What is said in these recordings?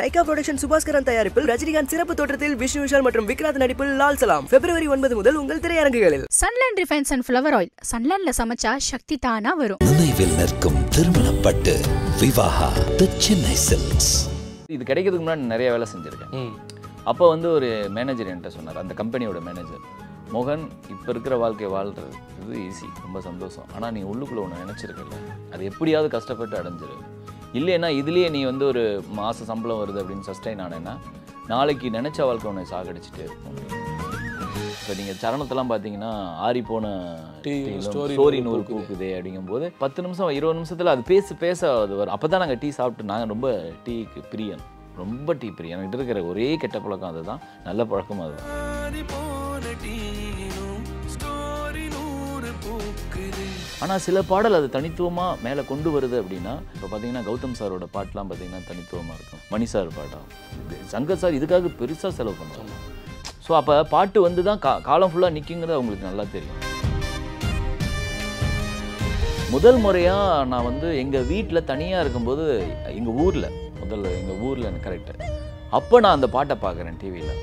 Lyca production Subaskaran தயாரிப்பில் ரஜினிகாந்த் சிறப்பு தோற்றத்தில் விஷ்ணு விஷால் மற்றும் விக்ராந்த் நடிப்பில் லால் சலாம் பிப்ரவரி ஒன்பது முதல் உங்கள் திரையரங்குகளில் Sunland refined and flower oil சன்லேண்ட்ல சமைச்சா சக்தி தானா வரும் நினைவில் நிற்கும் திருமணப்பட்டு விவாகா தி சென்னை சில்க்ஸ் இது கிடைக்கிறதுக்கு முன்னாடி நிறைய வேலை செஞ்சிருக்கேன் அப்போ வந்து ஒரு மேனேஜர் என்கிட்ட சொன்னார் அந்த கம்பெனியோட மேனேஜர் மோகன் இப்போ இருக்கிற வாழ்க்கை வாழ்றது இது ஈஸி ரொம்ப சந்தோஷம் ஆனால் நீ உள்ளுக்குள்ளே ஒன்று நினச்சிருக்கல அது எப்படியாவது கஷ்டப்பட்டு அடைஞ்சிரு இல்லைன்னா இதுலேயே நீ வந்து ஒரு மாத சம்பளம் வருது அப்படின்னு சஸ்டைன் ஆனேன்னா நாளைக்கு நினச்ச வாழ்க்கை உன்னை சாகடிச்சிட்டு இருக்கும் இப்போ நீங்கள் சரணத்தெல்லாம் பார்த்தீங்கன்னா ஆறி போன ஸ்டோரி நூறு பூக்குதே அப்படிங்கும்போது பத்து நிமிஷம் இருபது நிமிஷத்தில் அது பேச பேச அது வரும் அப்போ தான் நாங்கள் டீ சாப்பிட்டு நாங்கள் ரொம்ப டீக்கு பிரியன் ரொம்ப டீ பிரியன் என்கிட்ட இருக்கிற ஒரே கெட்ட பழக்கம் அதுதான் நல்ல பழக்கம் அதுதான் ஆனால் சில பாடல் அது தனித்துவமாக மேலே கொண்டு வருது அப்படின்னா இப்போ பார்த்தீங்கன்னா கௌதம் சாரோட பாட்டெலாம் பார்த்தீங்கன்னா தனித்துவமாக இருக்கும் மணி சார் பாட்டம் சங்கர் சார் இதுக்காக பெருசாக செலவு பண்ணுறாங்க ஸோ அப்போ பாட்டு வந்து தான் கா காலம் ஃபுல்லாக நிற்குங்கிறது அவங்களுக்கு நல்லா தெரியும் முதல் முறையாக நான் வந்து எங்கள் வீட்டில் தனியாக இருக்கும்போது எங்கள் ஊரில் முதல்ல எங்கள் ஊரில் எனக்கு கரெக்டு அப்போ நான் அந்த பாட்டை பார்க்குறேன் டிவியில்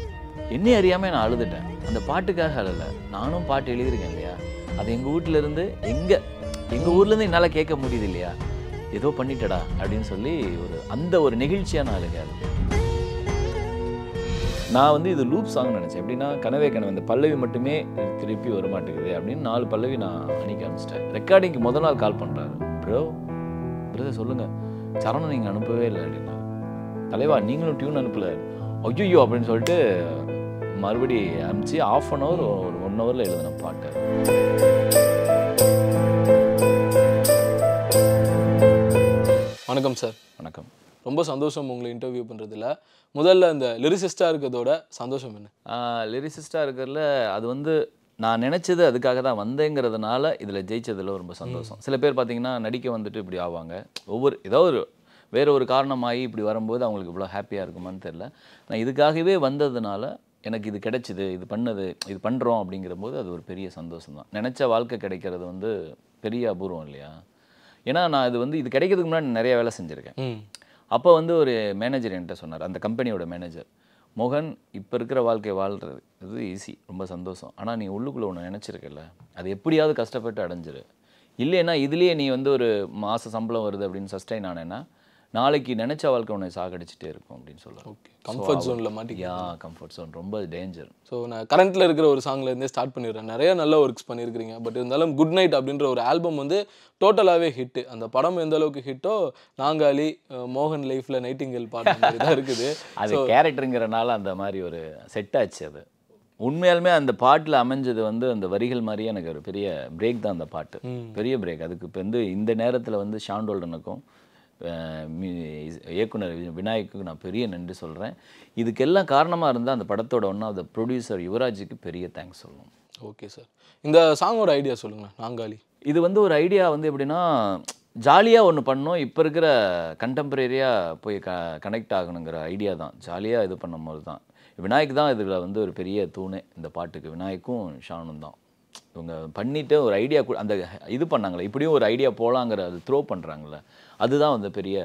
என்ன அறியாமல் நான் அழுதுட்டேன் அந்த பாட்டுக்காக அழலை நானும் பாட்டு எழுதியிருக்கேன் இல்லையா அது எங்கள் வீட்டிலேருந்து எங்கே எங்கள் ஊர்லேருந்து என்னால் கேட்க முடியுது இல்லையா ஏதோ பண்ணிட்டடா அப்படின்னு சொல்லி ஒரு அந்த ஒரு நெகிழ்ச்சியாக ஆளுங்க அது நான் வந்து இது லூப் சாங் நினச்சேன் எப்படின்னா கனவே கனவு இந்த பல்லவி மட்டுமே திருப்பி வர மாட்டேங்குது அப்படின்னு நாலு பல்லவி நான் அணிக்க அனுப்பிச்சிட்டேன் ரெக்கார்டிங்க்கு முதல் நாள் கால் பண்ணுறாரு ப்ரோ பிரதர் சொல்லுங்கள் சரணம் நீங்கள் அனுப்பவே இல்லை அப்படின்னா தலைவா நீங்களும் டியூன் அனுப்பலை ஐயோ அப்படின்னு சொல்லிட்டு மறுபடி அனுப்பிச்சு ஆஃப் அன் ஹவர் ஒரு ஒன் ஹவரில் எழுதின பாட்டு வணக்கம் சார் வணக்கம் ரொம்ப சந்தோஷம் உங்களை இன்டர்வியூ பண்ணுறதுல முதல்ல அந்த லிரிசிஸ்டாக இருக்கிறதோட சந்தோஷம் என்ன லிரிசிஸ்டாக இருக்கிறதுல அது வந்து நான் நினச்சது அதுக்காக தான் வந்தேங்கிறதுனால இதில் ஜெயிச்சதில் ரொம்ப சந்தோஷம் சில பேர் பார்த்திங்கன்னா நடிக்க வந்துட்டு இப்படி ஆவாங்க ஒவ்வொரு ஏதோ ஒரு வேற ஒரு காரணமாகி இப்படி வரும்போது அவங்களுக்கு இவ்வளோ ஹாப்பியாக இருக்குமான்னு தெரில நான் இதுக்காகவே வந்ததுனால எனக்கு இது கிடைச்சிது இது பண்ணது இது பண்ணுறோம் அப்படிங்கிறபோது அது ஒரு பெரிய சந்தோஷம் தான் நினச்ச வாழ்க்கை கிடைக்கிறது வந்து பெரிய அபூர்வம் இல்லையா ஏன்னா நான் இது வந்து இது கிடைக்கிறதுக்கு முன்னாடி நிறைய வேலை செஞ்சுருக்கேன் அப்போ வந்து ஒரு மேனேஜர் என்கிட்ட சொன்னார் அந்த கம்பெனியோட மேனேஜர் மோகன் இப்போ இருக்கிற வாழ்க்கையை வாழ்கிறது இது ஈஸி ரொம்ப சந்தோஷம் ஆனால் நீ உள்ளுக்குள்ளே ஒன்று நினச்சிருக்கல அது எப்படியாவது கஷ்டப்பட்டு அடைஞ்சிரு இல்லைன்னா இதுலேயே நீ வந்து ஒரு மாத சம்பளம் வருது அப்படின்னு சஸ்டைன் ஆனேன்னா நாளைக்கு நினைச்ச வாழ்க்கை உன்னை சாகடிச்சிட்டே இருக்கும் அப்படின்னு சொல்லுவாங்க ஓகே கம்ஃபர்ட் ஜோனில் யா கம்ஃபர்ட் ஜோன் ரொம்ப டேஞ்சர் ஸோ நான் கரண்ட்டில் இருக்கிற ஒரு சாங்ல இருந்தே ஸ்டார்ட் பண்ணிடுறேன் நிறைய நல்ல ஒர்க்ஸ் பண்ணியிருக்கிறீங்க பட் இருந்தாலும் குட் நைட் அப்படின்ற ஒரு ஆல்பம் வந்து டோட்டலாகவே ஹிட்டு அந்த படம் எந்த அளவுக்கு ஹிட்டோ நாங்காலி மோகன் லைஃப்பில் நைட்டிங்கல் பாட்டு இருக்குது அது கேரக்டருங்கிறனால அந்த மாதிரி ஒரு செட் ஆச்சு அது உண்மையாலுமே அந்த பாட்டில் அமைஞ்சது வந்து அந்த வரிகள் மாதிரியே எனக்கு ஒரு பெரிய பிரேக் தான் அந்த பாட்டு பெரிய பிரேக் அதுக்கு இப்போ வந்து இந்த நேரத்தில் வந்து ஷாண்டோல்டனுக்கும் இயக்குனர் விநாயக்குக்கு நான் பெரிய நன்றி சொல்கிறேன் இதுக்கெல்லாம் காரணமாக இருந்தால் அந்த படத்தோட ஒன் ஆஃப் ப்ரொடியூசர் யுவராஜுக்கு பெரிய தேங்க்ஸ் சொல்லணும் ஓகே சார் இந்த சாங்கோட ஐடியா சொல்லுங்கள் நாங்காலி இது வந்து ஒரு ஐடியா வந்து எப்படின்னா ஜாலியாக ஒன்று பண்ணோம் இப்போ இருக்கிற கண்டெம்பரரியாக போய் க கனெக்ட் ஆகணுங்கிற ஐடியா தான் ஜாலியாக இது பண்ணும்போது தான் விநாயக் தான் இதில் வந்து ஒரு பெரிய தூணு இந்த பாட்டுக்கு விநாயக்கும் ஷானும் தான் இவங்க பண்ணிவிட்டு ஒரு ஐடியா அந்த இது பண்ணாங்களே இப்படியும் ஒரு ஐடியா போகலாங்கிற அது த்ரோ பண்ணுறாங்களே அதுதான் வந்து பெரிய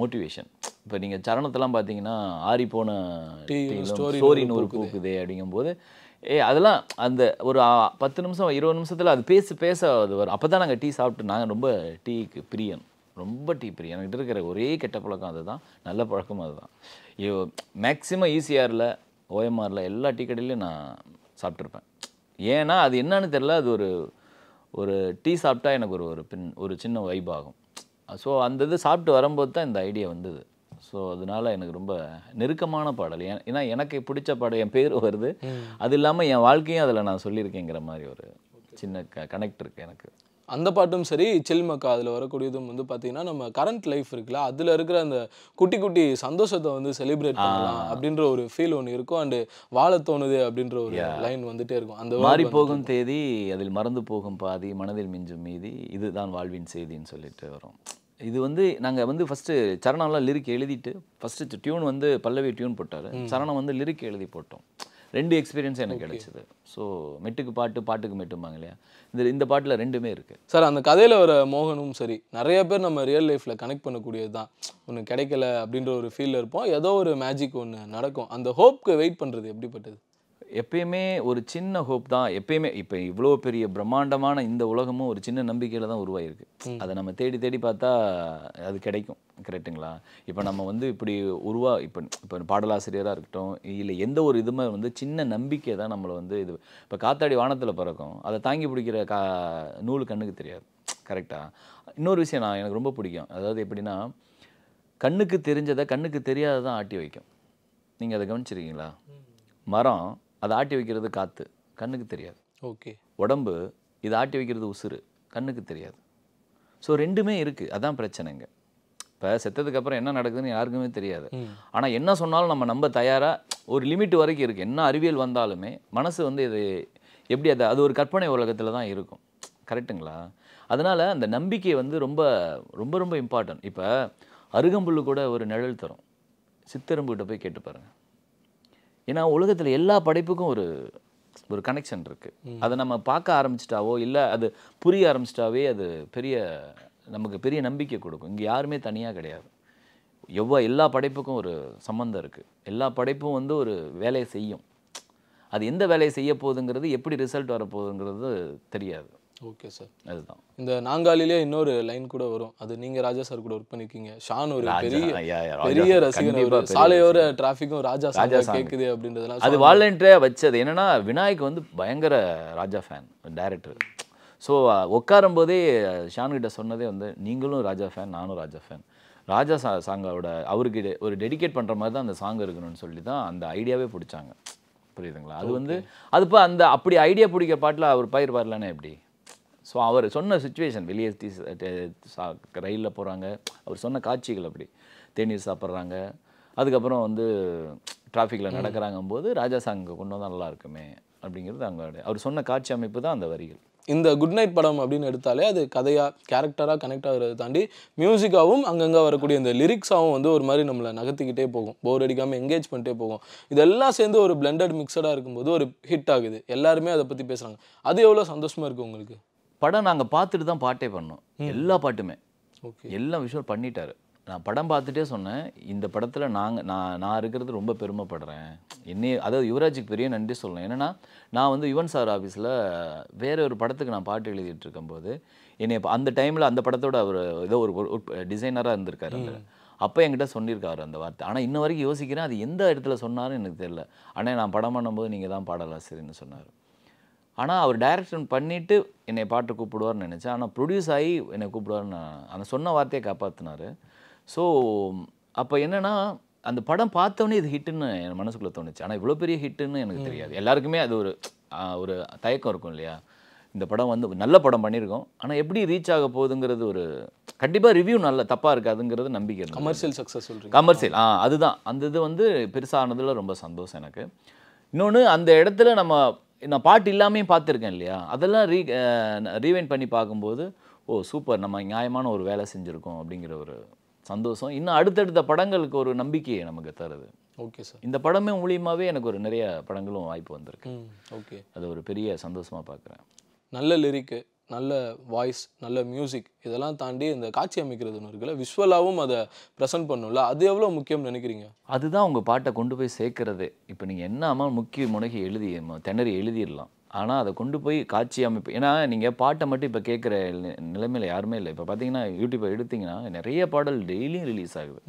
மோட்டிவேஷன் இப்போ நீங்கள் சரணத்தெல்லாம் பார்த்தீங்கன்னா ஆறி போன ஸ்டோரி நூறு பூக்குதே அப்படிங்கும்போது ஏ அதெல்லாம் அந்த ஒரு பத்து நிமிஷம் இருபது நிமிஷத்தில் அது பேச பேச அது வரும் அப்போ தான் நாங்கள் டீ சாப்பிட்டு நாங்கள் ரொம்ப டீக்கு பிரியன் ரொம்ப டீ பிரியன் என்கிட்ட இருக்கிற ஒரே கெட்ட பழக்கம் அதுதான் நல்ல பழக்கம் அதுதான் மேக்ஸிமம் ஈஸியாரில் ஓஎம்ஆரில் எல்லா டீ கடையிலையும் நான் சாப்பிட்ருப்பேன் ஏன்னா அது என்னன்னு தெரில அது ஒரு ஒரு டீ சாப்பிட்டா எனக்கு ஒரு ஒரு பின் ஒரு சின்ன வைப் ஆகும் ஸோ அந்த இது சாப்பிட்டு வரும்போது தான் இந்த ஐடியா வந்தது ஸோ அதனால் எனக்கு ரொம்ப நெருக்கமான பாடல் ஏன்னா எனக்கு பிடிச்ச பாடல் என் பேர் வருது அது இல்லாமல் என் வாழ்க்கையும் அதில் நான் சொல்லியிருக்கேங்கிற மாதிரி ஒரு சின்ன க கனெக்ட் இருக்குது எனக்கு அந்த பாட்டும் சரி சில்மக்கா அதில் வரக்கூடியதும் வந்து பார்த்தீங்கன்னா நம்ம கரண்ட் லைஃப் இருக்குல்ல அதில் இருக்கிற அந்த குட்டி குட்டி சந்தோஷத்தை வந்து செலிப்ரேட் பண்ணலாம் அப்படின்ற ஒரு ஃபீல் ஒன்று இருக்கும் அண்டு வாழ தோணுது அப்படின்ற ஒரு லைன் வந்துட்டே இருக்கும் அந்த மாறி போகும் தேதி அதில் மறந்து போகும் பாதி மனதில் மிஞ்சும் மீதி இதுதான் வாழ்வின் செய்தின்னு சொல்லிட்டு வரும் இது வந்து நாங்கள் வந்து ஃபஸ்ட்டு சரணம்லாம் லிரிக் எழுதிட்டு ஃபஸ்ட்டு டியூன் வந்து பல்லவி டியூன் போட்டார் சரணம் வந்து லிரிக் எழுதி போட்டோம் ரெண்டு எக்ஸ்பீரியன்ஸ் எனக்கு கிடைச்சிது ஸோ மெட்டுக்கு பாட்டு பாட்டுக்கு மெட்டுமாங்க இல்லையா இந்த இந்த பாட்டில் ரெண்டுமே இருக்குது சார் அந்த கதையில் வர மோகனும் சரி நிறைய பேர் நம்ம ரியல் லைஃப்பில் கனெக்ட் பண்ணக்கூடியது தான் ஒன்று கிடைக்கல அப்படின்ற ஒரு ஃபீலில் இருப்போம் ஏதோ ஒரு மேஜிக் ஒன்று நடக்கும் அந்த ஹோப்க்கு வெயிட் பண்ணுறது எப்படிப்பட்டது எப்பயுமே ஒரு சின்ன ஹோப் தான் எப்பயுமே இப்போ இவ்வளோ பெரிய பிரம்மாண்டமான இந்த உலகமும் ஒரு சின்ன நம்பிக்கையில் தான் உருவாயிருக்கு அதை நம்ம தேடி தேடி பார்த்தா அது கிடைக்கும் கரெக்டுங்களா இப்போ நம்ம வந்து இப்படி உருவா இப்போ இப்போ பாடலாசிரியராக இருக்கட்டும் இல்லை எந்த ஒரு இதுமே வந்து சின்ன நம்பிக்கை தான் நம்மளை வந்து இது இப்போ காத்தாடி வானத்தில் பிறக்கும் அதை தாங்கி பிடிக்கிற கா நூல் கண்ணுக்கு தெரியாது கரெக்டாக இன்னொரு விஷயம் நான் எனக்கு ரொம்ப பிடிக்கும் அதாவது எப்படின்னா கண்ணுக்கு தெரிஞ்சதை கண்ணுக்கு தெரியாததான் ஆட்டி வைக்கும் நீங்கள் அதை கவனிச்சிருக்கீங்களா மரம் அதை ஆட்டி வைக்கிறது காற்று கண்ணுக்கு தெரியாது ஓகே உடம்பு இதை ஆட்டி வைக்கிறது உசுறு கண்ணுக்கு தெரியாது ஸோ ரெண்டுமே இருக்குது அதான் பிரச்சனைங்க இப்போ செத்ததுக்கப்புறம் என்ன நடக்குதுன்னு யாருக்குமே தெரியாது ஆனால் என்ன சொன்னாலும் நம்ம நம்ம தயாராக ஒரு லிமிட் வரைக்கும் இருக்குது என்ன அறிவியல் வந்தாலுமே மனசு வந்து இது எப்படி அதை அது ஒரு கற்பனை உலகத்தில் தான் இருக்கும் கரெக்டுங்களா அதனால் அந்த நம்பிக்கை வந்து ரொம்ப ரொம்ப ரொம்ப இம்பார்ட்டன்ட் இப்போ அருகம்புல் கூட ஒரு நிழல் தரும் சித்தரும்புகிட்ட போய் கேட்டு பாருங்கள் ஏன்னா உலகத்தில் எல்லா படைப்புக்கும் ஒரு ஒரு கனெக்ஷன் இருக்குது அதை நம்ம பார்க்க ஆரம்பிச்சிட்டாவோ இல்லை அது புரிய ஆரம்பிச்சிட்டாவே அது பெரிய நமக்கு பெரிய நம்பிக்கை கொடுக்கும் இங்கே யாருமே தனியாக கிடையாது எவ்வளோ எல்லா படைப்புக்கும் ஒரு சம்மந்தம் இருக்குது எல்லா படைப்பும் வந்து ஒரு வேலையை செய்யும் அது எந்த வேலையை செய்ய போகுதுங்கிறது எப்படி ரிசல்ட் வரப்போகுதுங்கிறது தெரியாது ஓகே சார் அதுதான் இந்த நாங்காலிலே இன்னொரு லைன் கூட வரும் அது நீங்க ராஜா சார் கூட ஒர்க் பண்ணிருக்கீங்க ஷான் ஒரு பெரிய பெரிய ரசிகர் சாலையோர டிராபிக்கும் ராஜா ராஜா கேட்குது அப்படின்றதுலாம் அது வாலண்டியா வச்சது என்னன்னா விநாயக் வந்து பயங்கர ராஜா ஃபேன் டைரக்டர் ஸோ உட்காரும் போதே ஷான்கிட்ட சொன்னதே வந்து நீங்களும் ராஜா ஃபேன் நானும் ராஜா ஃபேன் ராஜா சா சாங்கோட அவருக்கு ஒரு டெடிகேட் பண்ணுற மாதிரி தான் அந்த சாங் இருக்கணும்னு சொல்லி தான் அந்த ஐடியாவே பிடிச்சாங்க புரியுதுங்களா அது வந்து அது இப்போ அந்த அப்படி ஐடியா பிடிக்கிற பாட்டில் அவர் பயிர் பாடலானே எப்படி ஸோ அவர் சொன்ன சுச்சுவேஷன் வெளியே ரயிலில் போகிறாங்க அவர் சொன்ன காட்சிகள் அப்படி தேநீர் சாப்பிட்றாங்க அதுக்கப்புறம் வந்து டிராஃபிக்கில் நடக்கிறாங்க போது ராஜா சாங் கொண்டு வந்தால் நல்லா இருக்குமே அப்படிங்கிறது அவங்களுடைய அவர் சொன்ன காட்சி அமைப்பு தான் அந்த வரிகள் இந்த குட் நைட் படம் அப்படின்னு எடுத்தாலே அது கதையாக கேரக்டராக கனெக்ட் ஆகிறத தாண்டி மியூசிக்காகவும் அங்கங்கே வரக்கூடிய இந்த லிரிக்ஸாகவும் வந்து ஒரு மாதிரி நம்மளை நகர்த்திக்கிட்டே போகும் போர் அடிக்காமல் எங்கேஜ் பண்ணிட்டே போகும் இதெல்லாம் சேர்ந்து ஒரு பிளெண்டட் மிக்சடாக இருக்கும்போது ஒரு ஹிட் ஆகுது எல்லாருமே அதை பற்றி பேசுகிறாங்க அது எவ்வளோ சந்தோஷமாக இருக்குது உங்களுக்கு படம் நாங்கள் பார்த்துட்டு தான் பாட்டே பண்ணோம் எல்லா பாட்டுமே எல்லா விஷயம் பண்ணிட்டாரு நான் படம் பார்த்துட்டே சொன்னேன் இந்த படத்தில் நாங்கள் நான் நான் இருக்கிறது ரொம்ப பெருமைப்படுறேன் என்னையே அதாவது யுவராஜுக்கு பெரிய நன்றி சொல்லணும் என்னென்னா நான் வந்து யுவன் சார் ஆஃபீஸில் வேற ஒரு படத்துக்கு நான் பாட்டு எழுதிட்டு இருக்கும்போது என்னை அந்த டைமில் அந்த படத்தோட அவர் ஏதோ ஒரு டிசைனராக இருந்திருக்காரு அப்போ என்கிட்ட சொல்லியிருக்காரு அந்த வார்த்தை ஆனால் இன்ன வரைக்கும் யோசிக்கிறேன் அது எந்த இடத்துல சொன்னார்னு எனக்கு தெரியல ஆனால் நான் படம் பண்ணும்போது நீங்கள் தான் பாடலாசிரியர்னு சொன்னார் ஆனால் அவர் டைரக்ஷன் பண்ணிவிட்டு என்னை பாட்டு கூப்பிடுவார்னு நினச்சேன் ஆனால் ப்ரொடியூஸ் ஆகி என்னை கூப்பிடுவார்னு அந்த சொன்ன வார்த்தையை காப்பாற்றினார் ஸோ அப்போ என்னென்னா அந்த படம் பார்த்தோன்னே இது ஹிட்டுன்னு என் மனசுக்குள்ளே தோணுச்சு ஆனால் இவ்வளோ பெரிய ஹிட்டுன்னு எனக்கு தெரியாது எல்லாருக்குமே அது ஒரு ஒரு தயக்கம் இருக்கும் இல்லையா இந்த படம் வந்து நல்ல படம் பண்ணியிருக்கோம் ஆனால் எப்படி ரீச் ஆக போகுதுங்கிறது ஒரு கண்டிப்பாக ரிவ்யூ நல்ல தப்பாக இருக்காதுங்கிறது நம்பிக்கை கமர்ஷியல் சக்ஸஸ் கமர்ஷியல் ஆ அதுதான் அந்த இது வந்து பெருசானதில் ரொம்ப சந்தோஷம் எனக்கு இன்னொன்று அந்த இடத்துல நம்ம நான் பாட்டு இல்லாமையும் பார்த்துருக்கேன் இல்லையா அதெல்லாம் ரீ ரீவைன் பண்ணி பார்க்கும்போது ஓ சூப்பர் நம்ம நியாயமான ஒரு வேலை செஞ்சுருக்கோம் அப்படிங்கிற ஒரு சந்தோஷம் இன்னும் அடுத்தடுத்த படங்களுக்கு ஒரு நம்பிக்கையை நமக்கு தருது ஓகே சார் இந்த படமே மூலியமாகவே எனக்கு ஒரு நிறைய படங்களும் வாய்ப்பு வந்திருக்கு ஓகே அது ஒரு பெரிய சந்தோஷமாக பார்க்குறேன் நல்ல லிரிக்கு நல்ல வாய்ஸ் நல்ல மியூசிக் இதெல்லாம் தாண்டி இந்த காட்சி அமைக்கிறது ஒன்று இருக்குல்ல விஷுவலாகவும் அதை ப்ரெசென்ட் பண்ணும்ல அது எவ்வளோ முக்கியம்னு நினைக்கிறீங்க அதுதான் உங்கள் பாட்டை கொண்டு போய் சேர்க்கறது இப்போ நீங்கள் என்ன அம்மா முக்கிய முனகி எழுதி திணறி எழுதிடலாம் ஆனால் அதை கொண்டு போய் காட்சி அமைப்பு ஏன்னா நீங்கள் பாட்டை மட்டும் இப்போ கேட்குற நிலைமையில் யாருமே இல்லை இப்போ பார்த்தீங்கன்னா யூடியூப்பை எடுத்திங்கன்னா நிறைய பாடல் டெய்லியும் ரிலீஸ் ஆகுது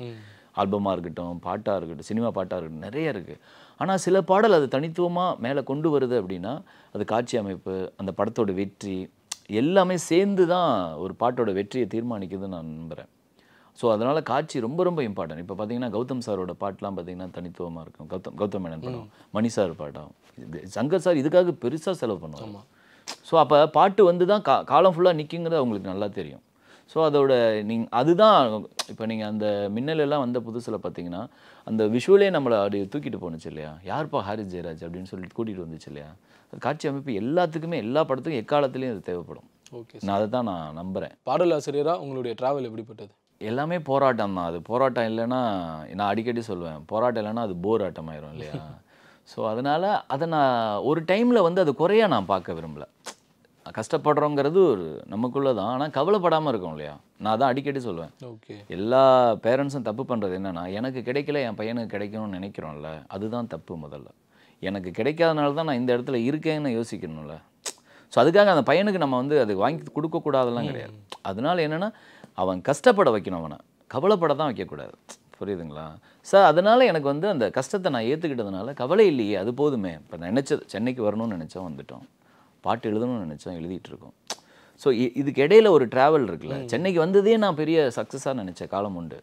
ஆல்பமாக இருக்கட்டும் பாட்டாக இருக்கட்டும் சினிமா பாட்டாக இருக்கட்டும் நிறைய இருக்குது ஆனால் சில பாடல் அது தனித்துவமாக மேலே கொண்டு வருது அப்படின்னா அது காட்சி அமைப்பு அந்த படத்தோட வெற்றி எல்லாமே சேர்ந்து தான் ஒரு பாட்டோட வெற்றியை தீர்மானிக்குதுன்னு நான் நம்புகிறேன் ஸோ அதனால் காட்சி ரொம்ப ரொம்ப இம்பார்ட்டன்ட் இப்போ பார்த்தீங்கன்னா கௌதம் சாரோட பாட்டெலாம் பார்த்தீங்கன்னா தனித்துவமாக இருக்கும் கௌதம் கௌதம் மேனன் படம் மணி சார் பாட்டம் சங்கர் சார் இதுக்காக பெருசாக செலவு பண்ணுவாங்க ஸோ அப்போ பாட்டு வந்து தான் கா காலம் ஃபுல்லாக நிற்குங்கிறது அவங்களுக்கு நல்லா தெரியும் ஸோ அதோட நீங்கள் அதுதான் இப்போ நீங்கள் அந்த மின்னலெல்லாம் வந்த புதுசில் பார்த்தீங்கன்னா அந்த விஷுவலே நம்மளை அப்படி தூக்கிட்டு போணுச்சு இல்லையா யார்ப்பா ஹாரிஸ் ஜெயராஜ் அப்படின்னு சொல்லிட்டு கூட்டிகிட்டு வந்துச்சு இல்லையா காட்சி அமைப்பு எல்லாத்துக்குமே எல்லா படத்துக்கும் எக்காலத்துலேயும் அது தேவைப்படும் ஓகே நான் அதை தான் நான் நம்புகிறேன் பாடலாசிரியராக உங்களுடைய ட்ராவல் எப்படிப்பட்டது எல்லாமே போராட்டம் தான் அது போராட்டம் இல்லைன்னா நான் அடிக்கடி சொல்லுவேன் போராட்டம் இல்லைன்னா அது போர் ஆட்டம் ஆயிரும் இல்லையா ஸோ அதனால் அதை நான் ஒரு டைமில் வந்து அது குறையாக நான் பார்க்க விரும்பலை கஷ்டப்படுறோங்கிறது ஒரு நமக்குள்ளே தான் ஆனால் கவலைப்படாமல் இருக்கும் இல்லையா நான் தான் அடிக்கடி சொல்லுவேன் ஓகே எல்லா பேரண்ட்ஸும் தப்பு பண்ணுறது என்னென்னா எனக்கு கிடைக்கல என் பையனுக்கு கிடைக்கணும்னு நினைக்கிறோம்ல அதுதான் தப்பு முதல்ல எனக்கு கிடைக்காதனால தான் நான் இந்த இடத்துல இருக்கேன்னு யோசிக்கணும்ல ஸோ அதுக்காக அந்த பையனுக்கு நம்ம வந்து அது வாங்கி கொடுக்கக்கூடாதெல்லாம் கிடையாது அதனால என்னென்னா அவன் கஷ்டப்பட வைக்கணும் அவனை கவலைப்பட தான் வைக்கக்கூடாது புரியுதுங்களா சார் அதனால் எனக்கு வந்து அந்த கஷ்டத்தை நான் ஏற்றுக்கிட்டதுனால கவலை இல்லையே அது போதுமே இப்போ நினச்சது சென்னைக்கு வரணும்னு நினச்சோம் வந்துட்டோம் பாட்டு எழுதணும்னு நினச்சோம் எழுதிட்டுருக்கோம் ஸோ இதுக்கு இடையில ஒரு ட்ராவல் இருக்குல்ல சென்னைக்கு வந்ததே நான் பெரிய சக்ஸஸாக நினச்ச காலம் உண்டு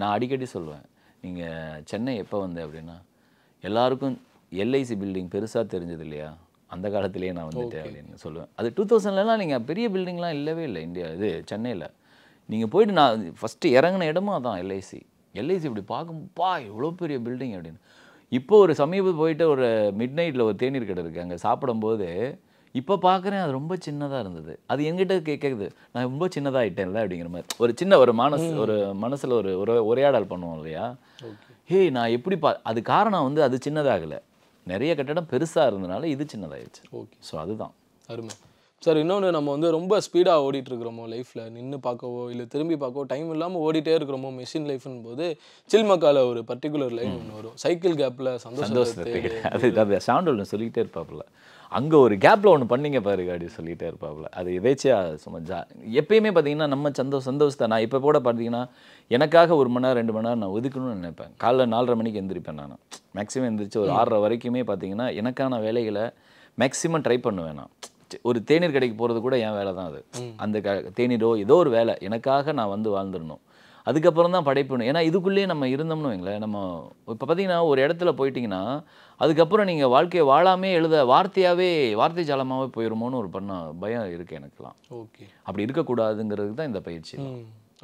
நான் அடிக்கடி சொல்லுவேன் நீங்கள் சென்னை எப்போ வந்தேன் அப்படின்னா எல்லாருக்கும் எல்ஐசி பில்டிங் பெருசாக தெரிஞ்சது இல்லையா அந்த காலத்திலேயே நான் வந்துட்டேன் அப்படின்னு சொல்லுவேன் அது டூ தௌசண்ட்லலாம் நீங்கள் பெரிய பில்டிங்லாம் இல்லவே இல்லை இந்தியா இது சென்னையில் நீங்கள் போயிட்டு நான் ஃபஸ்ட்டு இறங்கின இடமா தான் எல்ஐசி எல்ஐசி இப்படி பார்க்கும்பா எவ்வளோ பெரிய பில்டிங் அப்படின்னு இப்போ ஒரு சமீபம் போயிட்டு ஒரு மிட் நைட்டில் ஒரு தேநீர் கடை இருக்குது அங்கே சாப்பிடும்போது இப்போ பார்க்குறேன் அது ரொம்ப சின்னதாக இருந்தது அது எங்கிட்ட கேட்குது நான் ரொம்ப சின்னதாக ஆகிட்டேன்ல அப்படிங்கிற மாதிரி ஒரு சின்ன ஒரு மனசு ஒரு மனசில் ஒரு ஒரு உரையாடல் பண்ணுவோம் இல்லையா ஹே நான் எப்படி பா அது காரணம் வந்து அது சின்னதாகலை நிறைய கட்டடம் பெருசாக இருந்தனால இது சின்னதாகிடுச்சு ஓகே ஸோ அதுதான் அருமை சார் இன்னொன்று நம்ம வந்து ரொம்ப ஸ்பீடாக ஓடிட்டுருக்கிறோமோ லைஃப்பில் நின்று பார்க்கவோ இல்லை திரும்பி பார்க்கவோ டைம் இல்லாமல் ஓடிட்டே இருக்கிறோமோ மிஷின் லைஃப்னு போது சில்மக்கால ஒரு பர்டிகுலர் லைஃப் ஒன்று வரும் சைக்கிள் கேப்பில் சந்தோஷம் சொல்லிக்கிட்டே இருப்பாப்புல அங்கே ஒரு கேப்பில் ஒன்று பண்ணிங்க பாருங்க அப்படி சொல்லிகிட்டே இருப்பாப்புல அது எதேச்சியாக சும்மா ஜா எப்பயுமே பார்த்தீங்கன்னா நம்ம சந்தோஷ சந்தோஷத்தை நான் இப்போ கூட பார்த்தீங்கன்னா எனக்காக ஒரு மணி நேரம் ரெண்டு மணி நேரம் நான் ஒதுக்கணும்னு நினைப்பேன் காலைல நாலரை மணிக்கு எந்திரிப்பேன் நான் மேக்ஸிமம் எந்திரிச்சு ஒரு ஆறரை வரைக்குமே பார்த்தீங்கன்னா எனக்கான வேலைகளை மேக்ஸிமம் ட்ரை பண்ணுவேன் நான் ஒரு தேநீர் கடைக்கு போகிறது கூட என் வேலை தான் அது அந்த க தேநீரோ ஏதோ ஒரு வேலை எனக்காக நான் வந்து வாழ்ந்துடணும் அதுக்கப்புறம் தான் படைப்பு ஏன்னா இதுக்குள்ளேயே நம்ம இருந்தோம்னு வைங்களேன் நம்ம இப்போ பார்த்தீங்கன்னா ஒரு இடத்துல போயிட்டிங்கன்னா அதுக்கப்புறம் நீங்கள் வாழ்க்கையை வாழாமே எழுத வார்த்தையாகவே வார்த்தை ஜாலமாகவே போயிடுமோன்னு ஒரு பண்ண பயம் இருக்குது எனக்குலாம் ஓகே அப்படி இருக்கக்கூடாதுங்கிறது தான் இந்த பயிற்சி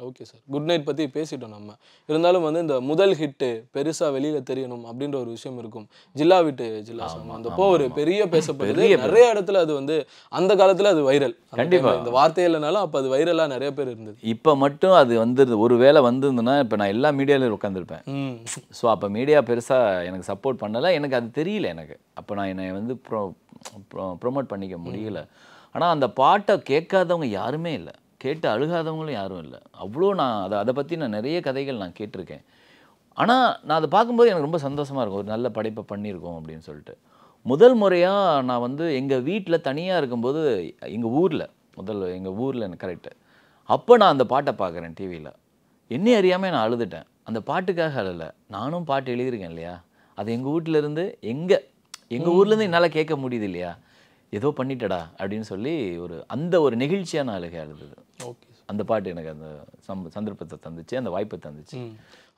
ஓகே சார் குட் நைட் பற்றி பேசிட்டோம் நம்ம இருந்தாலும் வந்து இந்த முதல் ஹிட்டு பெருசாக வெளியில் தெரியணும் அப்படின்ற ஒரு விஷயம் இருக்கும் ஜில்லா விட்டு ஜில்லா சாங் அந்த போ ஒரு பெரிய பேசப்படுது நிறைய இடத்துல அது வந்து அந்த காலத்தில் அது வைரல் கண்டிப்பாக இந்த வார்த்தை இல்லைனாலும் அப்போ அது வைரலாக நிறைய பேர் இருந்தது இப்போ மட்டும் அது வந்துருது ஒரு வேளை வந்திருந்ததுன்னா இப்போ நான் எல்லா மீடியாவிலும் உட்காந்துருப்பேன் ஸோ அப்போ மீடியா பெருசாக எனக்கு சப்போர்ட் பண்ணலை எனக்கு அது தெரியல எனக்கு அப்போ நான் என்னை வந்து ப்ரோ ப்ரொமோட் பண்ணிக்க முடியல ஆனால் அந்த பாட்டை கேட்காதவங்க யாருமே இல்லை கேட்டு அழுகாதவங்களும் யாரும் இல்லை அவ்வளோ நான் அதை அதை பற்றி நான் நிறைய கதைகள் நான் கேட்டிருக்கேன் ஆனால் நான் அதை பார்க்கும்போது எனக்கு ரொம்ப சந்தோஷமாக இருக்கும் ஒரு நல்ல படைப்பை பண்ணியிருக்கோம் அப்படின்னு சொல்லிட்டு முதல் முறையாக நான் வந்து எங்கள் வீட்டில் தனியாக இருக்கும்போது எங்கள் ஊரில் முதல் எங்கள் ஊரில் எனக்கு கரெக்டு அப்போ நான் அந்த பாட்டை பார்க்குறேன் டிவியில் என்னை அறியாமல் நான் அழுதுட்டேன் அந்த பாட்டுக்காக அழலை நானும் பாட்டு எழுதியிருக்கேன் இல்லையா அது எங்கள் வீட்டிலேருந்து எங்கே எங்கள் ஊர்லேருந்து என்னால் கேட்க முடியுது இல்லையா ஏதோ பண்ணிட்டடா அப்படின்னு சொல்லி ஒரு அந்த ஒரு நெகிழ்ச்சியான அழகாக இருந்தது ஓகே அந்த பாட்டு எனக்கு அந்த சம் சந்தர்ப்பத்தை தந்துச்சு அந்த வாய்ப்பை தந்துச்சு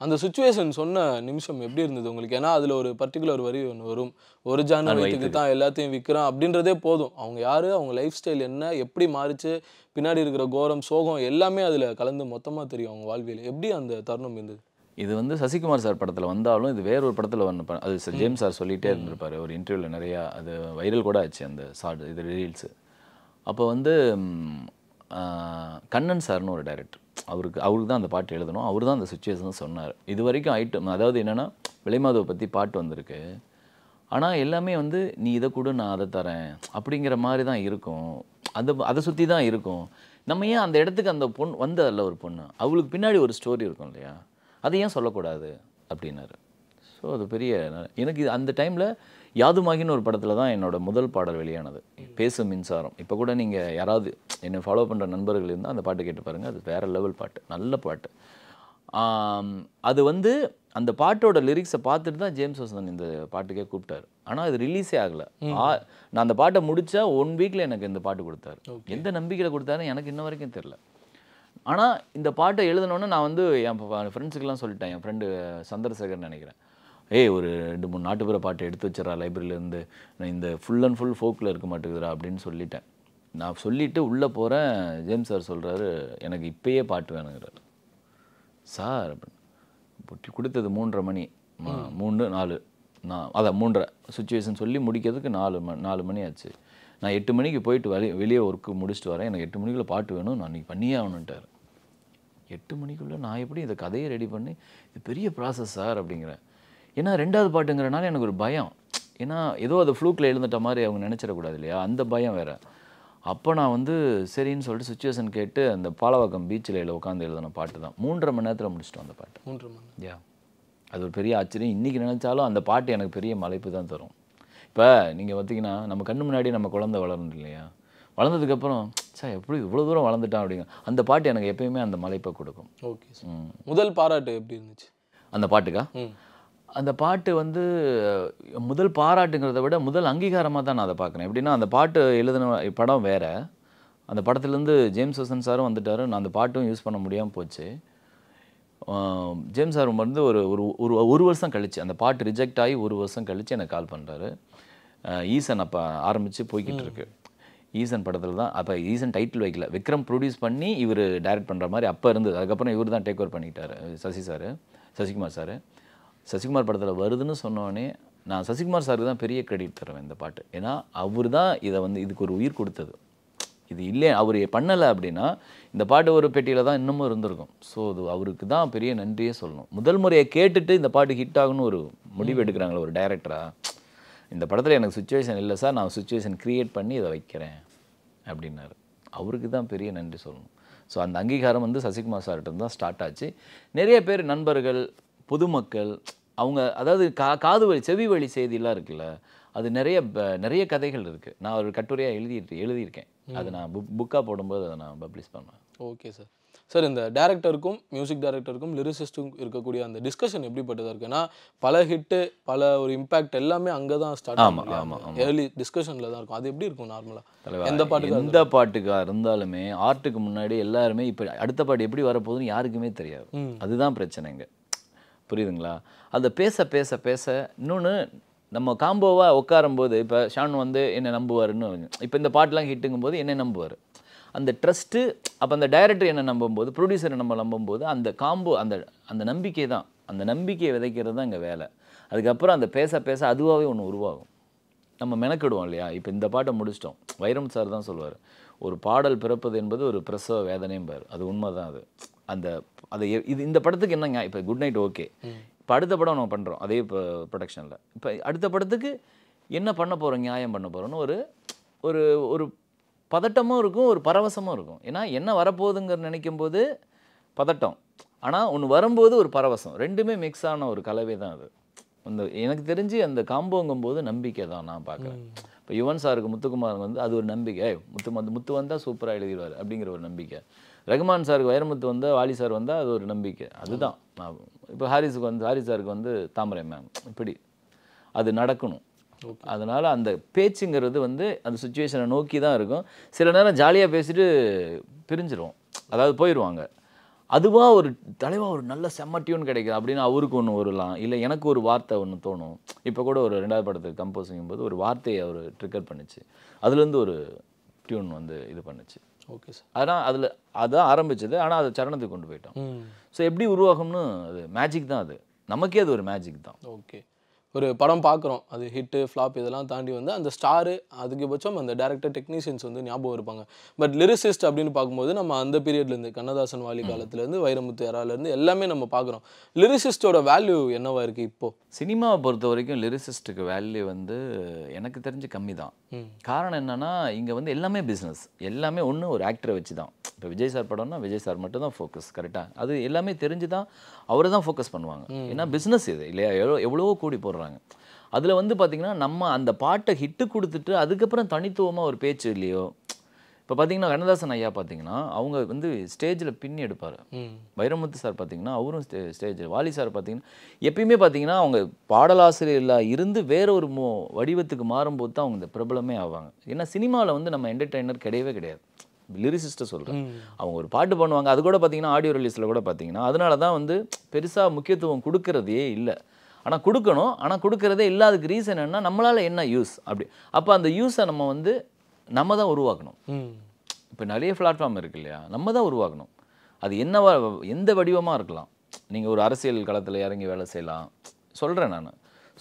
அந்த சுச்சுவேஷன் சொன்ன நிமிஷம் எப்படி இருந்தது உங்களுக்கு ஏன்னா அதில் ஒரு பர்டிகுலர் வரி ஒன்று வரும் ஒரு ஜான தான் எல்லாத்தையும் விற்கிறான் அப்படின்றதே போதும் அவங்க யார் அவங்க லைஃப் ஸ்டைல் என்ன எப்படி மாறிச்சு பின்னாடி இருக்கிற கோரம் சோகம் எல்லாமே அதில் கலந்து மொத்தமாக தெரியும் அவங்க வாழ்வியல் எப்படி அந்த தருணம் இருந்தது இது வந்து சசிகுமார் சார் படத்தில் வந்தாலும் இது வேற ஒரு படத்தில் வந்து அது ஜேம்ஸ் சார் சொல்லிகிட்டே இருந்திருப்பார் ஒரு இன்டர்வியூவில் நிறையா அது வைரல் கூட ஆச்சு அந்த சாட் இது ரீல்ஸு அப்போ வந்து கண்ணன் சார்னு ஒரு டைரக்டர் அவருக்கு அவருக்கு தான் அந்த பாட்டு எழுதணும் அவர் தான் அந்த சுச்சுவேஷன் சொன்னார் இது வரைக்கும் ஐட்டம் அதாவது என்னென்னா விலைமாதவை பற்றி பாட்டு வந்திருக்கு ஆனால் எல்லாமே வந்து நீ இதை கூட நான் அதை தரேன் அப்படிங்கிற மாதிரி தான் இருக்கும் அதை அதை சுற்றி தான் இருக்கும் நம்ம ஏன் அந்த இடத்துக்கு அந்த பொண்ணு வந்ததில்ல ஒரு பொண்ணு அவளுக்கு பின்னாடி ஒரு ஸ்டோரி இருக்கும் இல்லையா அதை ஏன் சொல்லக்கூடாது அப்படின்னாரு ஸோ அது பெரிய எனக்கு அந்த டைமில் யாதுமாகின்னு ஒரு படத்தில் தான் என்னோடய முதல் பாடல் வெளியானது பேசும் மின்சாரம் இப்போ கூட நீங்கள் யாராவது என்னை ஃபாலோ பண்ணுற நண்பர்கள் இருந்தால் அந்த பாட்டு கேட்டு பாருங்கள் அது வேறு லெவல் பாட்டு நல்ல பாட்டு அது வந்து அந்த பாட்டோட லிரிக்ஸை பார்த்துட்டு தான் ஜேம்ஸ் வசந்தன் இந்த பாட்டுக்கே கூப்பிட்டார் ஆனால் அது ரிலீஸே ஆகலை நான் அந்த பாட்டை முடித்தா ஒன் வீக்கில் எனக்கு இந்த பாட்டு கொடுத்தாரு எந்த நம்பிக்கையில் கொடுத்தாருன்னு எனக்கு இன்ன வரைக்கும் தெரில ஆனால் இந்த பாட்டை எழுதணுன்னு நான் வந்து என் ஃப்ரெண்ட்ஸுக்கெல்லாம் சொல்லிட்டேன் என் ஃப்ரெண்டு சந்திரசேகர்னு நினைக்கிறேன் ஏய் ஒரு ரெண்டு மூணு நாட்டுப்புற பாட்டை எடுத்து வச்சிடறா லைப்ரரியிலேருந்து நான் இந்த ஃபுல் அண்ட் ஃபுல் ஃபோக்கில் இருக்க மாட்டேங்கிறா அப்படின்னு சொல்லிட்டேன் நான் சொல்லிவிட்டு உள்ளே போகிறேன் ஜேம்ஸ் சார் சொல்கிறாரு எனக்கு இப்பயே பாட்டு வேணுங்கிறார் சார் அப்படின்னு கொடுத்தது மூன்றரை மணி மூணு நாலு நான் அதான் மூன்றரை சுச்சுவேஷன் சொல்லி முடிக்கிறதுக்கு நாலு மணி நாலு மணி ஆச்சு நான் எட்டு மணிக்கு போயிட்டு வெளியே வெளியே ஒர்க்கு முடிச்சுட்டு வரேன் எனக்கு எட்டு மணிக்குள்ளே பாட்டு வேணும் நான் இன்றைக்கி பண்ணியே ஆகணுன்ட்டார் எட்டு மணிக்குள்ளே நான் எப்படி இந்த கதையை ரெடி பண்ணி இது பெரிய ப்ராசஸ் சார் அப்படிங்கிறேன் ஏன்னா ரெண்டாவது பாட்டுங்கிறனால எனக்கு ஒரு பயம் ஏன்னா ஏதோ அதை ஃப்ளூக்கில் எழுந்துட்ட மாதிரி அவங்க நினச்சிடக்கூடாது இல்லையா அந்த பயம் வேறு அப்போ நான் வந்து சரின்னு சொல்லிட்டு சுச்சுவேஷன் கேட்டு அந்த பாலவாக்கம் பீச்சில் உட்காந்து எழுதின பாட்டு தான் மூன்றரை மணி நேரத்தில் முடிச்சிட்டோம் அந்த பாட்டு மூன்றரை மணி யா அது ஒரு பெரிய ஆச்சரியம் இன்றைக்கி நினச்சாலும் அந்த பாட்டு எனக்கு பெரிய மலைப்பு தான் தரும் இப்போ நீங்கள் பார்த்தீங்கன்னா நம்ம கண்ணு முன்னாடி நம்ம குழந்த வளரணும் இல்லையா வளர்ந்ததுக்கப்புறம் சார் எப்படி இவ்வளோ தூரம் வளர்ந்துட்டான் அப்படிங்க அந்த பாட்டு எனக்கு எப்பயுமே அந்த மலைப்பை கொடுக்கும் ஓகே முதல் பாராட்டு எப்படி இருந்துச்சு அந்த பாட்டுக்கா அந்த பாட்டு வந்து முதல் பாராட்டுங்கிறத விட முதல் அங்கீகாரமாக தான் நான் அதை பார்க்குறேன் எப்படின்னா அந்த பாட்டு எழுதின படம் வேறு அந்த படத்துலேருந்து ஜேம்ஸ் ஹசன் சாரும் வந்துட்டார் நான் அந்த பாட்டும் யூஸ் பண்ண முடியாமல் போச்சு ஜேம்ஸ் சார் வந்து ஒரு ஒரு ஒரு வருஷம் கழித்து அந்த பாட்டு ரிஜெக்ட் ஆகி ஒரு வருஷம் கழித்து எனக்கு கால் பண்ணுறாரு ஈசன் அப்போ ஆரம்பித்து போய்கிட்டு இருக்கு ஈசன் படத்தில் தான் அப்போ ஈசன் டைட்டில் வைக்கல விக்ரம் ப்ரொடியூஸ் பண்ணி இவர் டைரக்ட் பண்ணுற மாதிரி அப்போ இருந்தது அதுக்கப்புறம் இவர் தான் டேக் ஓவர் பண்ணிக்கிட்டார் சசி சார் சசிகுமார் சார் சசிகுமார் படத்தில் வருதுன்னு சொன்னோடனே நான் சசிகுமார் சாருக்கு தான் பெரிய கிரெடிட் தருவேன் இந்த பாட்டு ஏன்னா அவர் தான் இதை வந்து இதுக்கு ஒரு உயிர் கொடுத்தது இது இல்லை அவர் பண்ணலை அப்படின்னா இந்த பாட்டு ஒரு பெட்டியில் தான் இன்னமும் இருந்திருக்கும் ஸோ அது அவருக்கு தான் பெரிய நன்றியே சொல்லணும் முதல் முறையை கேட்டுட்டு இந்த பாட்டு ஹிட் ஆகுன்னு ஒரு முடிவு எடுக்கிறாங்களே ஒரு டைரக்டராக இந்த படத்தில் எனக்கு சுச்சுவேஷன் இல்லை சார் நான் சுச்சுவேஷன் க்ரியேட் பண்ணி இதை வைக்கிறேன் அப்படின்னாரு அவருக்கு தான் பெரிய நன்றி சொல்லணும் ஸோ அந்த அங்கீகாரம் வந்து சசிகுமார் சார்கிட்ட தான் ஸ்டார்ட் ஆச்சு நிறைய பேர் நண்பர்கள் பொதுமக்கள் அவங்க அதாவது கா காது வழி செவி வழி செய்திலாம் இருக்குல்ல அது நிறைய நிறைய கதைகள் இருக்குது நான் ஒரு கட்டுரையாக எழுதிட்டு எழுதியிருக்கேன் அதை நான் புக் புக்காக போடும்போது அதை நான் பப்ளிஷ் பண்ணுவேன் ஓகே சார் சார் இந்த டேரக்டருக்கும் மியூசிக் டேரக்டருக்கும் லிரிசிஸ்ட்டும் இருக்கக்கூடிய அந்த டிஸ்கஷன் எப்படிப்பட்டதாக இருக்குன்னா பல ஹிட்டு பல ஒரு இம்பேக்ட் எல்லாமே அங்கே தான் ஸ்டார்ட் ஆமாம் ஆமாம் ஏர்லி டிஸ்கஷனில் தான் இருக்கும் அது எப்படி இருக்கும் நார்மலாக எந்த பாட்டுக்கு எந்த பாட்டுக்காக இருந்தாலுமே ஆர்ட்டுக்கு முன்னாடி எல்லாருமே இப்போ அடுத்த பாட்டு எப்படி வரப்போகுதுன்னு யாருக்குமே தெரியாது அதுதான் பிரச்சனைங்க புரியுதுங்களா அதை பேச பேச பேச இன்னொன்று நம்ம காம்போவாக உட்காரும்போது இப்போ ஷான் வந்து என்னை நம்புவார்னு இப்போ இந்த பாட்டெலாம் ஹிட்டுங்கும் போது என்னை நம்புவார் அந்த ட்ரஸ்ட்டு அப்போ அந்த டைரக்டர் என்ன நம்பும்போது ப்ரொடியூசரை நம்ம நம்பும்போது அந்த காம்போ அந்த அந்த நம்பிக்கை தான் அந்த நம்பிக்கையை விதைக்கிறது தான் இங்கே வேலை அதுக்கப்புறம் அந்த பேச பேச அதுவாகவே ஒன்று உருவாகும் நம்ம மெனக்கிடுவோம் இல்லையா இப்போ இந்த பாட்டை முடிச்சிட்டோம் வைரம் சார் தான் சொல்லுவார் ஒரு பாடல் பிறப்பது என்பது ஒரு பிரசவ வேதனையும் பார் அது உண்மை தான் அது அந்த அது இது இந்த படத்துக்கு என்னங்க இப்போ குட் நைட் ஓகே இப்போ அடுத்த படம் நம்ம பண்ணுறோம் அதே இப்போ ப்ரொடக்ஷனில் இப்போ அடுத்த படத்துக்கு என்ன பண்ண போகிறோம் நியாயம் பண்ண போகிறோன்னு ஒரு ஒரு ஒரு பதட்டமும் இருக்கும் ஒரு பரவசமும் இருக்கும் ஏன்னா என்ன வரப்போகுதுங்கிற நினைக்கும் போது பதட்டம் ஆனால் ஒன்று வரும்போது ஒரு பரவசம் ரெண்டுமே மிக்ஸ் ஆன ஒரு கலவை தான் அது அந்த எனக்கு தெரிஞ்சு அந்த காம்போங்கும் போது நம்பிக்கை தான் நான் பார்க்குறேன் இப்போ யுவன் சாருக்கு முத்துக்குமார் வந்து அது ஒரு நம்பிக்கை முத்து வந்து முத்து வந்தால் சூப்பராக எழுதிடுவார் அப்படிங்கிற ஒரு நம்பிக்கை ரகுமான் சாருக்கு வைரமுத்து வந்தால் வாலி சார் வந்தால் அது ஒரு நம்பிக்கை அதுதான் இப்போ ஹாரிஸுக்கு வந்து ஹாரிஸ் சாருக்கு வந்து தாமரை மேம் இப்படி அது நடக்கணும் அதனால் அந்த பேச்சுங்கிறது வந்து அந்த சுச்சுவேஷனை நோக்கி தான் இருக்கும் சில நேரம் ஜாலியாக பேசிட்டு பிரிஞ்சிருவோம் அதாவது போயிடுவாங்க அதுவாக ஒரு தலைவாக ஒரு நல்ல செம்ம டியூன் கிடைக்குது அப்படின்னு அவருக்கு ஒன்று வரலாம் இல்லை எனக்கு ஒரு வார்த்தை ஒன்று தோணும் இப்போ கூட ஒரு ரெண்டாவது படத்துக்கு கம்போசிங் போது ஒரு வார்த்தையை அவர் ட்ரிக்கர் பண்ணிச்சு அதுலேருந்து ஒரு டியூன் வந்து இது பண்ணுச்சு ஓகே சார் ஆனால் அதில் அதான் ஆரம்பிச்சது ஆனால் அதை சரணத்துக்கு கொண்டு போயிட்டோம் ஸோ எப்படி உருவாகும்னு அது மேஜிக் தான் அது நமக்கே அது ஒரு மேஜிக் தான் ஓகே ஒரு படம் பார்க்குறோம் அது ஹிட்டு ஃப்ளாப் இதெல்லாம் தாண்டி வந்து அந்த ஸ்டாரு அதுக்குபட்சம் அந்த டேரக்டர் டெக்னீஷியன்ஸ் வந்து ஞாபகம் இருப்பாங்க பட் லிரிசிஸ்ட் அப்படின்னு பார்க்கும்போது நம்ம அந்த பீரியட்லேருந்து கண்ணதாசன் வாலி காலத்துலேருந்து வைரமுத்து யாராலேருந்து எல்லாமே நம்ம பார்க்குறோம் லிரிசிஸ்டோட வேல்யூ என்னவா இருக்குது இப்போது சினிமாவை பொறுத்த வரைக்கும் லிரிசிஸ்ட்டுக்கு வேல்யூ வந்து எனக்கு தெரிஞ்சு கம்மி தான் காரணம் என்னென்னா இங்கே வந்து எல்லாமே பிஸ்னஸ் எல்லாமே ஒன்று ஒரு ஆக்டரை வச்சு தான் இப்போ விஜய் சார் படம்னா விஜய் சார் மட்டும் தான் ஃபோக்கஸ் கரெக்டாக அது எல்லாமே தெரிஞ்சு தான் அவரை தான் ஃபோக்கஸ் பண்ணுவாங்க ஏன்னா பிஸ்னஸ் இது இல்லையா எவ்வளோ எவ்வளவோ கூடி போகிறோம் சொல்கிறாங்க அதில் வந்து பார்த்திங்கன்னா நம்ம அந்த பாட்டை ஹிட்டு கொடுத்துட்டு அதுக்கப்புறம் தனித்துவமாக ஒரு பேச்சு இல்லையோ இப்போ பார்த்தீங்கன்னா கண்ணதாசன் ஐயா பார்த்தீங்கன்னா அவங்க வந்து ஸ்டேஜில் பின்னி எடுப்பார் வைரமுத்து சார் பார்த்தீங்கன்னா அவரும் ஸ்டே ஸ்டேஜில் வாலி சார் பார்த்தீங்கன்னா எப்பயுமே பார்த்தீங்கன்னா அவங்க பாடலாசிரியர்களாக இருந்து வேற ஒரு மோ வடிவத்துக்கு மாறும்போது தான் அவங்க இந்த பிரபலமே ஆவாங்க ஏன்னா சினிமாவில் வந்து நம்ம என்டர்டெய்னர் கிடையவே கிடையாது லிரிசிஸ்ட்டை சொல்கிறேன் அவங்க ஒரு பாட்டு பண்ணுவாங்க அது கூட பார்த்தீங்கன்னா ஆடியோ ரிலீஸில் கூட பார்த்தீங்கன்னா அதனால தான் வந்து பெருசாக முக்கியத்துவம் கொடுக்கறதே இல்லை ஆனால் கொடுக்கணும் ஆனால் கொடுக்கறதே இல்லாததுக்கு ரீசன் என்ன நம்மளால் என்ன யூஸ் அப்படி அப்போ அந்த யூஸை நம்ம வந்து நம்ம தான் உருவாக்கணும் இப்போ நிறைய பிளாட்ஃபார்ம் இருக்கு இல்லையா நம்ம தான் உருவாக்கணும் அது என்னவா எந்த வடிவமாக இருக்கலாம் நீங்கள் ஒரு அரசியல் களத்தில் இறங்கி வேலை செய்யலாம் சொல்கிறேன் நான்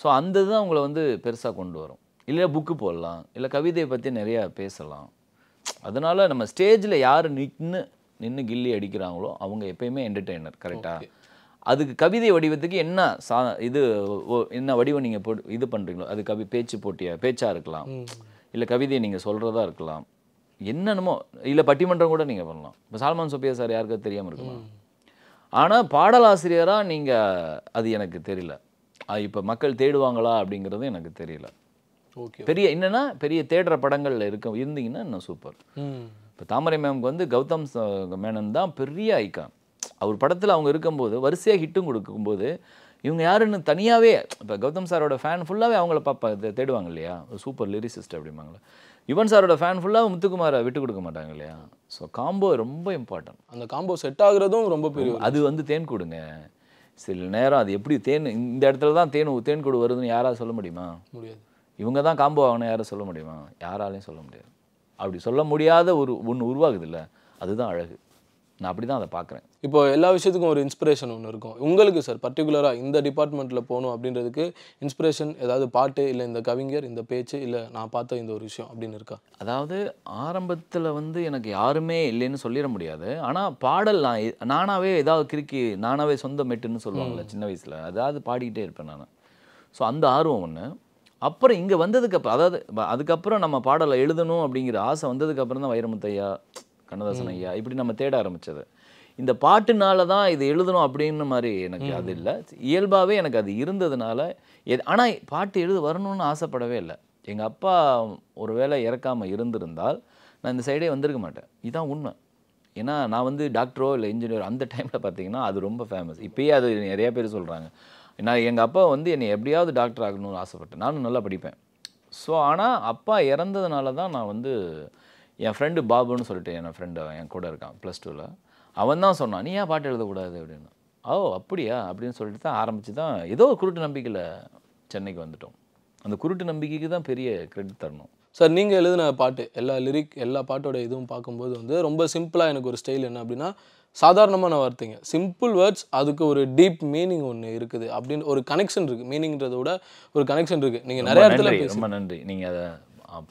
ஸோ அந்த தான் உங்களை வந்து பெருசாக கொண்டு வரும் இல்லை புக்கு போடலாம் இல்லை கவிதையை பற்றி நிறையா பேசலாம் அதனால் நம்ம ஸ்டேஜில் யார் நின்று நின்று கில்லி அடிக்கிறாங்களோ அவங்க எப்பயுமே என்டர்டெய்னர் கரெக்டாக அதுக்கு கவிதை வடிவத்துக்கு என்ன சா இது என்ன வடிவம் நீங்கள் போ இது பண்ணுறீங்களோ அது கவி பேச்சு போட்டியாக பேச்சாக இருக்கலாம் இல்லை கவிதையை நீங்கள் சொல்கிறதா இருக்கலாம் என்னென்னமோ இல்லை பட்டிமன்றம் கூட நீங்கள் பண்ணலாம் இப்போ சால்மான் சோபியா சார் யாருக்கும் தெரியாமல் இருக்கலாம் ஆனால் பாடலாசிரியராக நீங்கள் அது எனக்கு தெரியல இப்போ மக்கள் தேடுவாங்களா அப்படிங்கிறது எனக்கு தெரியல ஓகே பெரிய என்னென்னா பெரிய தேடுற படங்களில் இருக்க இருந்தீங்கன்னா இன்னும் சூப்பர் இப்போ தாமரை மேம்க்கு வந்து கௌதம் மேனன் தான் பெரிய ஐக்கான் அவர் படத்தில் அவங்க இருக்கும்போது வரிசையாக ஹிட்டும் கொடுக்கும்போது இவங்க யாருன்னு தனியாகவே இப்போ கௌதம் சாரோட ஃபேன் ஃபுல்லாகவே அவங்கள பாப்பா தேடுவாங்க இல்லையா சூப்பர் லிரிசிஸ்ட் அப்படிம்பாங்களே யுவன் சாரோட ஃபேன் ஃபுல்லாக முத்துக்குமாரை விட்டு கொடுக்க மாட்டாங்க இல்லையா ஸோ காம்போ ரொம்ப இம்பார்ட்டன்ட் அந்த காம்போ செட் ஆகுறதும் ரொம்ப பெரிய அது வந்து தேன் கொடுங்க சில நேரம் அது எப்படி தேன் இந்த இடத்துல தான் தேன் தேன் கொடு வருதுன்னு யாராவது சொல்ல முடியுமா முடியாது இவங்க தான் காம்போ ஆகணும் யாரும் சொல்ல முடியுமா யாராலையும் சொல்ல முடியாது அப்படி சொல்ல முடியாத ஒரு ஒன்று உருவாகுது இல்லை அதுதான் அழகு நான் அப்படி தான் அதை பார்க்குறேன் இப்போ எல்லா விஷயத்துக்கும் ஒரு இன்ஸ்பிரேஷன் ஒன்று இருக்கும் உங்களுக்கு சார் பர்டிகுலராக இந்த டிபார்ட்மெண்ட்டில் போகணும் அப்படின்றதுக்கு இன்ஸ்பிரேஷன் ஏதாவது பாட்டு இல்லை இந்த கவிஞர் இந்த பேச்சு இல்லை நான் பார்த்த இந்த ஒரு விஷயம் அப்படின்னு இருக்கா அதாவது ஆரம்பத்தில் வந்து எனக்கு யாருமே இல்லைன்னு சொல்லிட முடியாது ஆனால் பாடல் நான் நானாகவே ஏதாவது கிறுக்கி நானாகவே சொந்த மெட்டுன்னு சொல்லுவாங்கள்ல சின்ன வயசில் அதாவது பாடிக்கிட்டே இருப்பேன் நான் ஸோ அந்த ஆர்வம் ஒன்று அப்புறம் இங்கே வந்ததுக்கப்புறம் அதாவது அதுக்கப்புறம் நம்ம பாடலை எழுதணும் அப்படிங்கிற ஆசை வந்ததுக்கப்புறம் தான் வைரமுத்தையா கண்ணதாசன் ஐயா இப்படி நம்ம தேட ஆரம்பித்தது இந்த பாட்டுனால தான் இது எழுதணும் அப்படின்னு மாதிரி எனக்கு அது இல்லை இயல்பாகவே எனக்கு அது இருந்ததுனால எது ஆனால் பாட்டு எழுத வரணும்னு ஆசைப்படவே இல்லை எங்கள் அப்பா ஒரு வேளை இறக்காமல் இருந்திருந்தால் நான் இந்த சைடே வந்திருக்க மாட்டேன் இதுதான் உண்மை ஏன்னா நான் வந்து டாக்டரோ இல்லை இன்ஜினியர் அந்த டைமில் பார்த்தீங்கன்னா அது ரொம்ப ஃபேமஸ் இப்போயே அது நிறையா பேர் சொல்கிறாங்க நான் எங்கள் அப்பா வந்து என்னை எப்படியாவது டாக்டர் ஆகணும்னு ஆசைப்பட்டேன் நானும் நல்லா படிப்பேன் ஸோ ஆனால் அப்பா இறந்ததுனால தான் நான் வந்து என் ஃப்ரெண்டு பாபுன்னு சொல்லிட்டு என் ஃப்ரெண்டு என் கூட இருக்கான் ப்ளஸ் டூவில் அவன் தான் சொன்னான் நீ ஏன் பாட்டு எழுதக்கூடாது அப்படின்னு ஓ அப்படியா அப்படின்னு சொல்லிட்டு தான் ஆரம்பித்து தான் ஏதோ ஒரு குருட்டு நம்பிக்கையில் சென்னைக்கு வந்துட்டோம் அந்த குருட்டு நம்பிக்கைக்கு தான் பெரிய கிரெடிட் தரணும் சார் நீங்கள் எழுதின பாட்டு எல்லா லிரிக் எல்லா பாட்டோட இதுவும் பார்க்கும்போது வந்து ரொம்ப சிம்பிளாக எனக்கு ஒரு ஸ்டைல் என்ன அப்படின்னா சாதாரணமான வார்த்தைங்க சிம்பிள் வேர்ட்ஸ் அதுக்கு ஒரு டீப் மீனிங் ஒன்று இருக்குது அப்படின்னு ஒரு கனெக்ஷன் இருக்குது மீனிங்கிறத விட ஒரு கனெக்ஷன் இருக்குது நீங்கள் நிறைய இடத்துல ரொம்ப நன்றி நீங்கள் அதை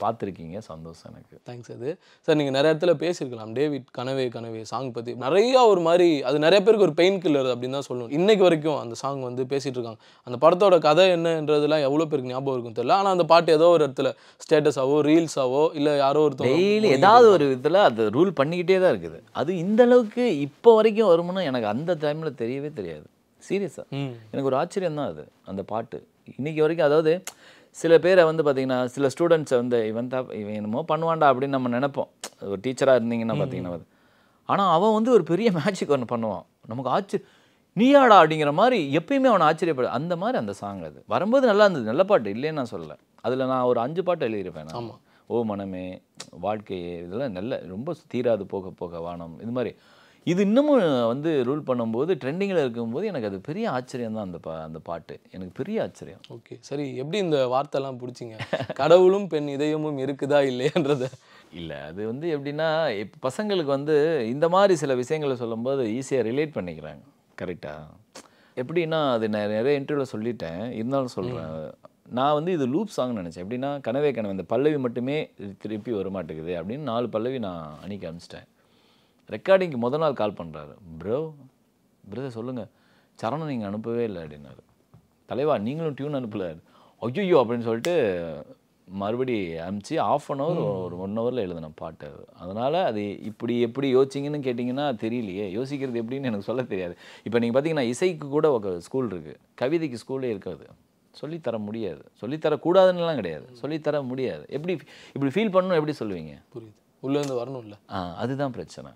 பார்த்துருக்கீங்க சந்தோஷம் எனக்கு தேங்க்ஸ் அது சார் நீங்கள் நிறைய இடத்துல பேசியிருக்கலாம் டேவிட் கனவே கனவே சாங் பற்றி நிறையா ஒரு மாதிரி அது நிறைய பேருக்கு ஒரு பெயின் கில்லர் அப்படின்னு தான் சொல்லணும் இன்றைக்கு வரைக்கும் அந்த சாங் வந்து பேசிகிட்டு இருக்காங்க அந்த படத்தோட கதை என்னன்றதுலாம் எவ்வளோ பேருக்கு ஞாபகம் இருக்கும் தெரியல ஆனால் அந்த பாட்டு ஏதோ ஒரு இடத்துல ஸ்டேட்டஸாவோ ரீல்ஸாவோ இல்லை யாரோ ஒருத்தர் டெய்லி ஏதாவது ஒரு விதத்தில் அது ரூல் பண்ணிக்கிட்டே தான் இருக்குது அது இந்த அளவுக்கு இப்போ வரைக்கும் வருமானம் எனக்கு அந்த டைமில் தெரியவே தெரியாது சீரியஸாக எனக்கு ஒரு ஆச்சரியம் தான் அது அந்த பாட்டு இன்றைக்கி வரைக்கும் அதாவது சில பேரை வந்து பார்த்தீங்கன்னா சில ஸ்டூடெண்ட்ஸை வந்து இவன் தான் இவன் என்னமோ பண்ணுவான்டா அப்படின்னு நம்ம நினைப்போம் ஒரு டீச்சராக இருந்தீங்கன்னா பார்த்தீங்கன்னா ஆனால் அவன் வந்து ஒரு பெரிய மேஜிக் ஒன்று பண்ணுவான் நமக்கு ஆச்சு நீயாடா அப்படிங்கிற மாதிரி எப்பயுமே அவனை ஆச்சரியப்படு அந்த மாதிரி அந்த சாங் அது வரும்போது நல்லா இருந்தது நல்ல பாட்டு இல்லைன்னு நான் சொல்லலை அதில் நான் ஒரு அஞ்சு பாட்டு எழுதியிருப்பேன் ஓ மனமே வாழ்க்கையே இதெல்லாம் நல்ல ரொம்ப தீராது போக போக வானம் இது மாதிரி இது இன்னமும் வந்து ரூல் பண்ணும்போது ட்ரெண்டிங்கில் இருக்கும்போது எனக்கு அது பெரிய ஆச்சரியம் தான் அந்த பா அந்த பாட்டு எனக்கு பெரிய ஆச்சரியம் ஓகே சரி எப்படி இந்த வார்த்தைலாம் பிடிச்சிங்க கடவுளும் பெண் இதயமும் இருக்குதா இல்லையன்றத இல்லை அது வந்து எப்படின்னா இப்போ பசங்களுக்கு வந்து இந்த மாதிரி சில விஷயங்களை சொல்லும்போது ஈஸியாக ரிலேட் பண்ணிக்கிறாங்க கரெக்டாக எப்படின்னா அது நான் நிறைய இன்டர்வியூவில் சொல்லிட்டேன் இருந்தாலும் சொல்கிறேன் நான் வந்து இது லூப் சாங் நினச்சேன் எப்படின்னா கனவே கனவு இந்த பல்லவி மட்டுமே திருப்பி வர மாட்டேங்குது அப்படின்னு நாலு பல்லவி நான் அணிக்க அனுப்பிச்சிட்டேன் ரெக்கார்டிங்க்கு முதல் நாள் கால் பண்ணுறாரு ப்ரோ பிரதர் சொல்லுங்கள் சரணம் நீங்கள் அனுப்பவே இல்லை அப்படின்னாரு தலைவா நீங்களும் டியூன் அனுப்பல ஐயோ அப்படின்னு சொல்லிட்டு மறுபடி அனுப்பிச்சு ஆஃப் அன் ஹவர் ஒரு ஒன் ஹவரில் எழுதின பாட்டு அது அதனால் அது இப்படி எப்படி யோசிச்சிங்கன்னு கேட்டிங்கன்னா தெரியலையே யோசிக்கிறது எப்படின்னு எனக்கு சொல்ல தெரியாது இப்போ நீங்கள் பார்த்தீங்கன்னா இசைக்கு கூட ஒரு ஸ்கூல் இருக்குது கவிதைக்கு ஸ்கூலே இருக்காது சொல்லித்தர முடியாது சொல்லித்தரக்கூடாதுன்னெலாம் கிடையாது சொல்லித்தர முடியாது எப்படி இப்படி ஃபீல் பண்ணணும் எப்படி சொல்லுவீங்க புரியுது உள்ளேருந்து வரணும் இல்லை ஆ அதுதான் பிரச்சனை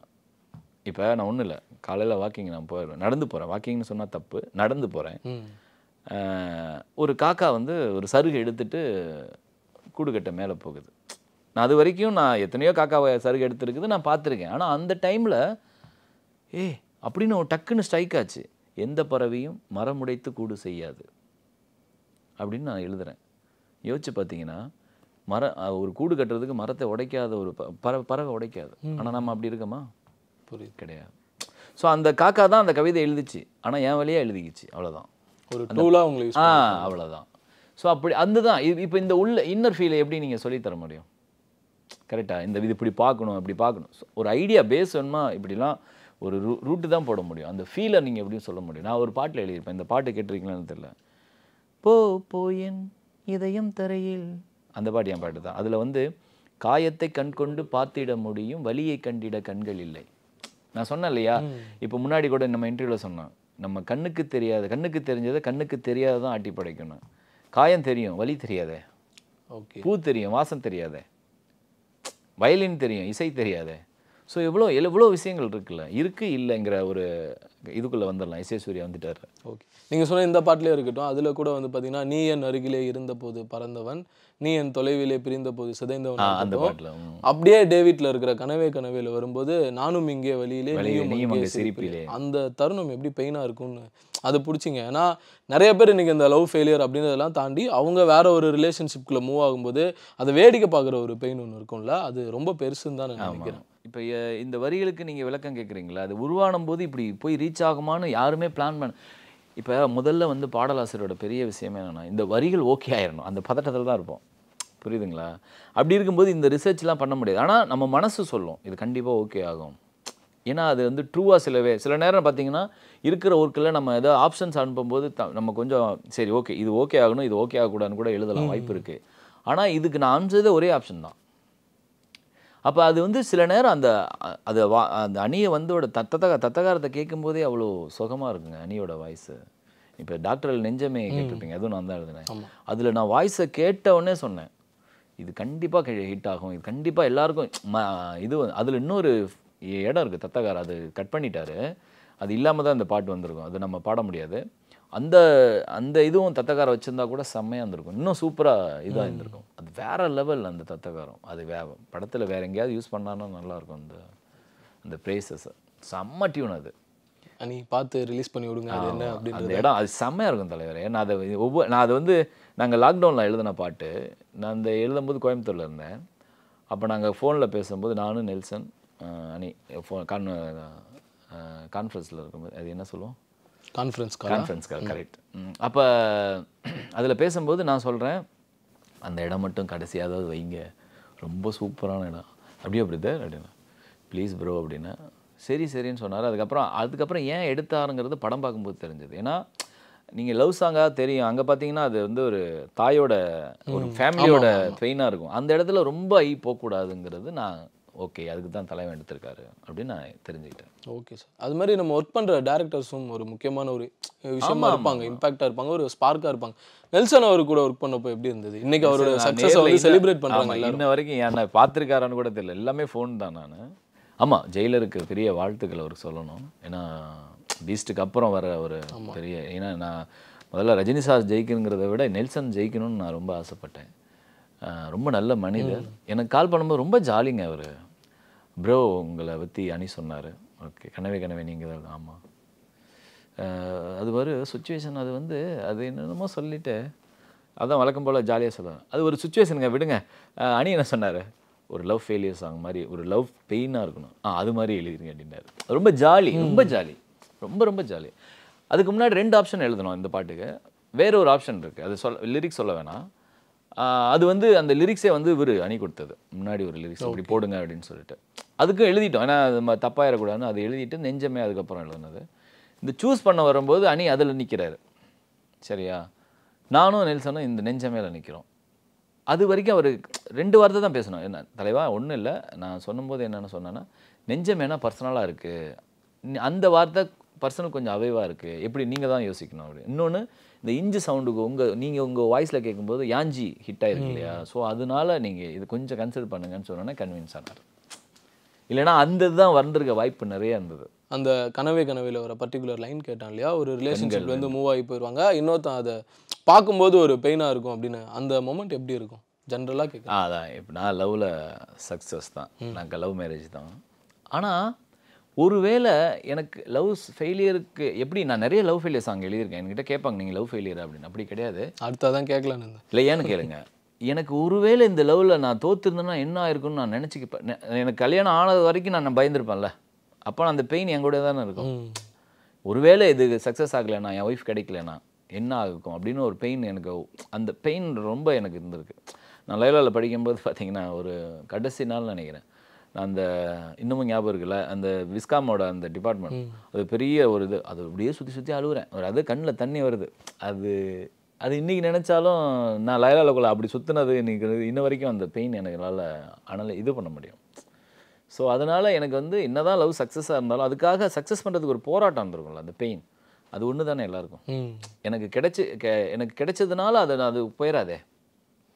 இப்போ நான் ஒன்றும் இல்லை காலையில் வாக்கிங் நான் போயிடுவேன் நடந்து போகிறேன் வாக்கிங்னு சொன்னால் தப்பு நடந்து போகிறேன் ஒரு காக்கா வந்து ஒரு சருகு எடுத்துட்டு கூடுகட்ட மேலே போகுது நான் அது வரைக்கும் நான் எத்தனையோ காக்காவை சருகு எடுத்துருக்குது நான் பார்த்துருக்கேன் ஆனால் அந்த டைமில் ஏ அப்படின்னு டக்குன்னு ஸ்ட்ரைக் ஆச்சு எந்த பறவையும் மரம் உடைத்து கூடு செய்யாது அப்படின்னு நான் எழுதுகிறேன் யோசிச்சு பார்த்தீங்கன்னா மர ஒரு கூடு கட்டுறதுக்கு மரத்தை உடைக்காத ஒரு பறவை பறவை உடைக்காது ஆனால் நம்ம அப்படி இருக்கோமா புரியுது கிடையாது ஸோ அந்த காக்கா தான் அந்த கவிதை எழுதிச்சு ஆனால் என் வழியாக எழுதிக்கிச்சு அவ்வளோதான் ஒரு டூலாக உங்களுக்கு ஆ அவ்வளோதான் ஸோ அப்படி அந்த தான் இப்போ இந்த உள்ள இன்னர் ஃபீலை எப்படி நீங்கள் சொல்லித்தர முடியும் கரெக்டாக இந்த இது இப்படி பார்க்கணும் இப்படி பார்க்கணும் ஒரு ஐடியா பேஸ் வேணுமா இப்படிலாம் ஒரு ரூ ரூட்டு தான் போட முடியும் அந்த ஃபீலை நீங்கள் எப்படியும் சொல்ல முடியும் நான் ஒரு பாட்டில் எழுதியிருப்பேன் இந்த பாட்டு கேட்டிருக்கீங்களான்னு தெரில போ போயின் இதயம் தரையில் அந்த பாட்டு என் பாட்டு தான் அதில் வந்து காயத்தை கண்கொண்டு பார்த்திட முடியும் வலியை கண்டிட கண்கள் இல்லை நான் சொன்னேன் இல்லையா இப்போ முன்னாடி கூட நம்ம இன்டர்வியூவில் சொன்னோம் நம்ம கண்ணுக்கு தெரியாத கண்ணுக்கு தெரிஞ்சதை கண்ணுக்கு தெரியாததான் ஆட்டி படைக்கணும் காயம் தெரியும் வலி தெரியாதே ஓகே பூ தெரியும் வாசம் தெரியாதே வயலின் தெரியும் இசை தெரியாதே ஸோ எவ்வளோ எவ்வளோ விஷயங்கள் இருக்குல்ல இருக்கு இல்லைங்கிற ஒரு இதுக்குள்ளே வந்துடலாம் இசை சூரிய வந்துட்டார் ஓகே நீங்கள் சொன்ன இந்த பாட்டிலே இருக்கட்டும் அதில் கூட வந்து பார்த்தீங்கன்னா நீ என் அருகிலே இருந்தபோது பறந்தவன் நீ என் தொலைவிலே பிரிந்த போது அப்படியே டேவிட்ல இருக்கிற கனவே கனவேல வரும்போது நானும் இங்கே வழியிலே சிரிப்பிலே அந்த தருணம் எப்படி பெயினா இருக்கும்னு அது பிடிச்சிங்க ஏன்னா நிறைய பேர் இன்னைக்கு இந்த லவ் ஃபெயிலியர் அப்படின்றதெல்லாம் தாண்டி அவங்க வேற ஒரு ரிலேஷன்ஷிப்குள்ள மூவ் ஆகும்போது அதை வேடிக்கை பார்க்குற ஒரு பெயின் ஒன்று இருக்கும்ல அது ரொம்ப பெருசுன்னு தான் நான் நினைக்கிறேன் இப்போ இந்த வரிகளுக்கு நீங்கள் விளக்கம் கேட்குறீங்களா அது உருவானும் போது இப்படி போய் ரீச் ஆகுமான்னு யாருமே பிளான் பண்ண இப்போ முதல்ல வந்து பாடலாசிரியரோட பெரிய விஷயமே என்னென்னா இந்த வரிகள் ஓகே ஆயிடணும் அந்த பதட்டத்தில் தான் இருப்போம் புரியுதுங்களா அப்படி இருக்கும்போது இந்த ரிசர்ச்லாம் பண்ண முடியாது ஆனால் நம்ம மனசு சொல்லும் இது கண்டிப்பாக ஓகே ஆகும் ஏன்னா அது வந்து ட்ரூவாக சிலவே சில நேரம் பார்த்தீங்கன்னா இருக்கிற ஒர்க்கில் நம்ம ஏதோ ஆப்ஷன்ஸ் அனுப்பும்போது த நம்ம கொஞ்சம் சரி ஓகே இது ஓகே ஆகணும் இது ஓகே ஆகக்கூடாதுன்னு கூட எழுதலாம் வாய்ப்பு இருக்குது ஆனால் இதுக்கு நான் அனுப்பிச்சதே ஒரே ஆப்ஷன் தான் அப்போ அது வந்து சில நேரம் அந்த அது வா அந்த அணியை வந்தோட தத்தக தத்தகாரத்தை கேட்கும்போதே அவ்வளோ சுகமாக இருக்குங்க அணியோட வாய்ஸு இப்போ டாக்டர் நெஞ்சமே கேட்டிருப்பீங்க அதுவும் நான் தான் எழுதுனேன் அதில் நான் வாய்ஸை கேட்டவுடனே சொன்னேன் இது கண்டிப்பாக ஹிட் ஆகும் இது கண்டிப்பாக எல்லாருக்கும் இது அதில் இன்னொரு இடம் இருக்குது தத்தகார் அது கட் பண்ணிட்டாரு அது இல்லாமல் தான் அந்த பாட்டு வந்திருக்கும் அது நம்ம பாட முடியாது அந்த அந்த இதுவும் தத்தக்காரம் வச்சுருந்தா கூட செம்மையாக இருந்திருக்கும் இன்னும் சூப்பராக இதாக இருந்திருக்கும் அது வேறு லெவல் அந்த தத்தகாரம் அது வே படத்தில் வேறு எங்கேயாவது யூஸ் பண்ணான்னா நல்லாயிருக்கும் அந்த அந்த ப்ரேசஸை செம்ம டியூன் அது நீ பார்த்து ரிலீஸ் பண்ணி விடுங்க அது என்ன அப்படின்னு இடம் அது செம்மையாக இருக்கும் தலைவர் நான் அதை ஒவ்வொரு நான் அதை வந்து நாங்கள் லாக்டவுனில் எழுதின பாட்டு நான் அந்த எழுதும்போது கோயம்புத்தூரில் இருந்தேன் அப்போ நாங்கள் ஃபோனில் பேசும்போது நானும் நெல்சன் அணி ஃபோன் கான் கான்ஃபரன்ஸில் இருக்கும்போது அது என்ன சொல்லுவோம் கான்ஃபரன்ஸ் கான்ஃபரன்ஸ் கரெக்ட் அப்போ அதில் பேசும்போது நான் சொல்கிறேன் அந்த இடம் மட்டும் கடைசியாக அதாவது வைங்க ரொம்ப சூப்பரான இடம் அப்படியே அப்படி தான் அப்படின்னா ப்ளீஸ் ப்ரோ அப்படின்னா சரி சரின்னு சொன்னார் அதுக்கப்புறம் அதுக்கப்புறம் ஏன் எடுத்தாருங்கிறது படம் பார்க்கும்போது தெரிஞ்சது ஏன்னா நீங்கள் லவ் சாங்காக தெரியும் அங்கே பார்த்தீங்கன்னா அது வந்து ஒரு தாயோட ஒரு ஃபேமிலியோட ட்ரெயினாக இருக்கும் அந்த இடத்துல ரொம்ப ஐ போகக்கூடாதுங்கிறது நான் ஓகே அதுக்கு தான் தலைவன் எடுத்திருக்காரு அப்படின்னு நான் தெரிஞ்சுக்கிட்டேன் ஓகே சார் அது மாதிரி நம்ம ஒர்க் பண்ணுற டேரக்டர்ஸும் ஒரு முக்கியமான ஒரு விஷயமா இருப்பாங்க இம்பாக்டாக இருப்பாங்க ஒரு ஸ்பார்க்காக இருப்பாங்க நெல்சன் அவர் கூட ஒர்க் பண்ணப்போ எப்படி இருந்தது இன்னைக்கு அவரோட சக்ஸஸ் வந்து செலிப்ரேட் பண்ணுறாங்க இன்ன வரைக்கும் என்ன பார்த்துருக்காரான்னு கூட தெரியல எல்லாமே ஃபோன் தான் நான் ஆமாம் ஜெயிலருக்கு பெரிய வாழ்த்துக்கள் அவர் சொல்லணும் ஏன்னா பீஸ்ட்டுக்கு அப்புறம் வர ஒரு பெரிய ஏன்னா நான் முதல்ல ரஜினி சார் ஜெயிக்கணுங்கிறத விட நெல்சன் ஜெயிக்கணும்னு நான் ரொம்ப ஆசைப்பட்டேன் ரொம்ப நல்ல மனிதர் எனக்கு கால் பண்ணும்போது ரொம்ப ஜாலிங்க அவர் ப்ரோ உங்களை பற்றி அணி சொன்னார் ஓகே கனவே கனவே நீங்கள் தான் ஆமாம் அது ஒரு சுச்சுவேஷன் அது வந்து அது என்னென்னமோ சொல்லிவிட்டு அதான் வழக்கம் போல் ஜாலியாக சொல்லுவேன் அது ஒரு சுச்சுவேஷனுங்க விடுங்க அணி என்ன சொன்னார் ஒரு லவ் ஃபெயிலியர் சாங் மாதிரி ஒரு லவ் பெயினாக இருக்கணும் ஆ அது மாதிரி எழுதிருங்க அப்படின்னாரு ரொம்ப ஜாலி ரொம்ப ஜாலி ரொம்ப ரொம்ப ஜாலி அதுக்கு முன்னாடி ரெண்டு ஆப்ஷன் எழுதணும் இந்த பாட்டுக்கு வேற ஒரு ஆப்ஷன் இருக்குது அது சொல் லிரிக்ஸ் சொல்ல வேணாம் அது வந்து அந்த லிரிக்ஸே வந்து இவர் அணி கொடுத்தது முன்னாடி ஒரு லிரிக்ஸ் அப்படி போடுங்க அப்படின்னு சொல்லிட்டு அதுக்கும் எழுதிட்டோம் ஏன்னா அது தப்பாயிடக்கூடாதுன்னு அதை எழுதிட்டு நெஞ்சமே அதுக்கப்புறம் எழுதுனது இந்த சூஸ் பண்ண வரும்போது அணி அதில் நிற்கிறாரு சரியா நானும் நெல்சனும் இந்த நெஞ்சமேல நிற்கிறோம் அது வரைக்கும் அவர் ரெண்டு வார்த்தை தான் பேசணும் என்ன தலைவா ஒன்றும் இல்லை நான் சொன்னும்போது என்னென்னு சொன்னேன்னா நெஞ்சம் வேணால் பர்சனலாக இருக்குது அந்த வார்த்தை பர்சனல் கொஞ்சம் அவைவாக இருக்குது எப்படி நீங்கள் தான் யோசிக்கணும் அப்படி இன்னொன்று இந்த இஞ்சி சவுண்டுக்கு உங்கள் நீங்கள் உங்கள் வாய்ஸில் கேட்கும்போது யாஞ்சி ஹிட் ஆகிருக்கு இல்லையா ஸோ அதனால நீங்கள் இது கொஞ்சம் கன்சிடர் பண்ணுங்கன்னு சொன்னோன்னா கன்வின்ஸ் ஆனார் இல்லைனா அந்த இதுதான் வந்திருக்க வாய்ப்பு நிறைய இருந்தது அந்த கனவே கனவையில் ஒரு பர்டிகுலர் லைன் கேட்டான் இல்லையா ஒரு ரிலேஷன்ஷிப் வந்து மூவ் ஆகி போயிடுவாங்க இன்னொருத்தான் அதை பார்க்கும்போது ஒரு பெயினாக இருக்கும் அப்படின்னு அந்த மொமெண்ட் எப்படி இருக்கும் ஜென்ரலாக கேட்கும் அதான் இப்போ நான் லவ்வில் சக்ஸஸ் தான் நாங்கள் லவ் மேரேஜ் தான் ஆனால் ஒருவேளை எனக்கு லவ் ஃபெயிலியருக்கு எப்படி நான் நிறைய லவ் ஃபெயிலியர் சாங் எழுதியிருக்கேன் என்கிட்ட கேட்பாங்க நீங்கள் லவ் ஃபெயிலியர் அப்படின்னு அப்படி கிடையாது தான் கேட்கலான்னு இல்லை ஏன்னு கேளுங்க எனக்கு ஒருவேளை இந்த லவ்வில் நான் தோத்துருந்தேன்னா என்ன ஆயிருக்குன்னு நான் நினச்சிக்கிப்பேன் எனக்கு கல்யாணம் ஆனது வரைக்கும் நான் பயந்துருப்பேன்ல அப்போ அந்த பெயின் என் கூட தானே இருக்கும் ஒருவேளை இது சக்ஸஸ் ஆகலைண்ணா என் ஒய்ஃப் கிடைக்கலண்ணா என்ன ஆகும் அப்படின்னு ஒரு பெயின் எனக்கு அந்த பெயின் ரொம்ப எனக்கு இருந்திருக்கு நான் லைலாவில் படிக்கும்போது பார்த்திங்கன்னா ஒரு கடைசி நாள் நினைக்கிறேன் நான் அந்த இன்னமும் ஞாபகம் இருக்குல்ல அந்த விஸ்காமோட அந்த டிபார்ட்மெண்ட் அது பெரிய ஒரு இது அது அப்படியே சுற்றி சுற்றி அழுகுறேன் ஒரு அது கண்ணில் தண்ணி வருது அது அது இன்றைக்கி நினச்சாலும் நான் லைலாலக்குள்ளே அப்படி சுற்றுனது இன்றைக்கி இன்ன வரைக்கும் அந்த பெயின் எனக்கு அனலை இது பண்ண முடியும் ஸோ அதனால் எனக்கு வந்து என்ன தான் லவ் சக்ஸஸாக இருந்தாலும் அதுக்காக சக்ஸஸ் பண்ணுறதுக்கு ஒரு போராட்டம் இருந்திருக்கும்ல அந்த பெயின் அது ஒன்று தானே எல்லாருக்கும் எனக்கு கிடைச்சி எனக்கு கிடைச்சதுனால அது அது போயிடாதே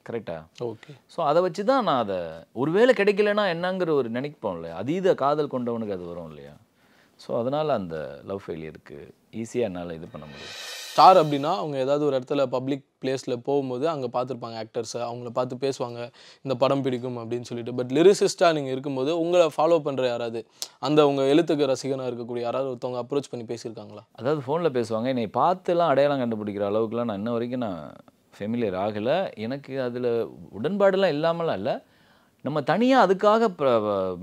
கரெக்டா ஓகே ஸோ அதை வச்சு தான் நான் அதை ஒருவேளை கிடைக்கலன்னா என்னங்கிற ஒரு நினைப்போம் இல்லையா அதீத காதல் கொண்டவனுக்கு அது வரும் இல்லையா ஸோ அதனால் அந்த லவ் ஃபெயிலியருக்கு ஈஸியாக என்னால் இது பண்ண முடியும் ஸ்டார் அப்படின்னா அவங்க ஏதாவது ஒரு இடத்துல பப்ளிக் பிளேஸில் போகும்போது அங்கே பார்த்துருப்பாங்க ஆக்டர்ஸை அவங்கள பார்த்து பேசுவாங்க இந்த படம் பிடிக்கும் அப்படின்னு சொல்லிட்டு பட் லிரிசிஸ்ட்டாக நீங்கள் இருக்கும்போது உங்களை ஃபாலோ பண்ணுற யாராவது அந்த உங்கள் எழுத்துக்கு ரசிகனாக இருக்கக்கூடிய யாராவது ஒருத்தவங்க அப்ரோச் பண்ணி பேசியிருக்காங்களா அதாவது ஃபோனில் பேசுவாங்க என்னை பார்த்துலாம் அடையாளம் கண்டுபிடிக்கிற அளவுக்குலாம் நான் இன்ன வரைக்கும் நான் ஃபெமிலியர் ஆகலை எனக்கு அதில் உடன்பாடெல்லாம் இல்லாமலாம் இல்லை நம்ம தனியாக அதுக்காக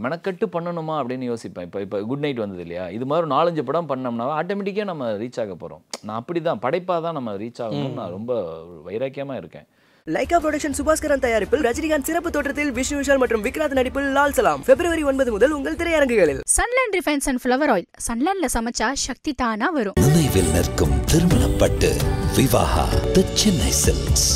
மெனக்கட்டு பண்ணணுமா அப்படின்னு யோசிப்பேன் இப்போ இப்போ குட் நைட் வந்தது இல்லையா இது மாதிரி நாலஞ்சு படம் பண்ணோம்னா ஆட்டோமேட்டிக்காக நம்ம ரீச் ஆக போகிறோம் நான் அப்படி தான் படைப்பாக தான் நம்ம ரீச் ஆகணும்னு நான் ரொம்ப வைராக்கியமாக இருக்கேன் லைகா ப்ரொடக்ஷன் சுபாஸ்கரன் தயாரிப்பில் ரஜினிகாந்த் சிறப்பு தோற்றத்தில் விஷ்ணு விஷால் மற்றும் விக்ராந்த் நடிப்பில் லால் சலாம் பிப்ரவரி ஒன்பது முதல் உங்கள் திரையரங்குகளில் Sunland refined and flower oil சன்லேண்ட்ல சமைச்சா சக்தி தானா வரும் நிற்கும் திருமணப்பட்டு விவாகா தி சென்னை சில்க்ஸ்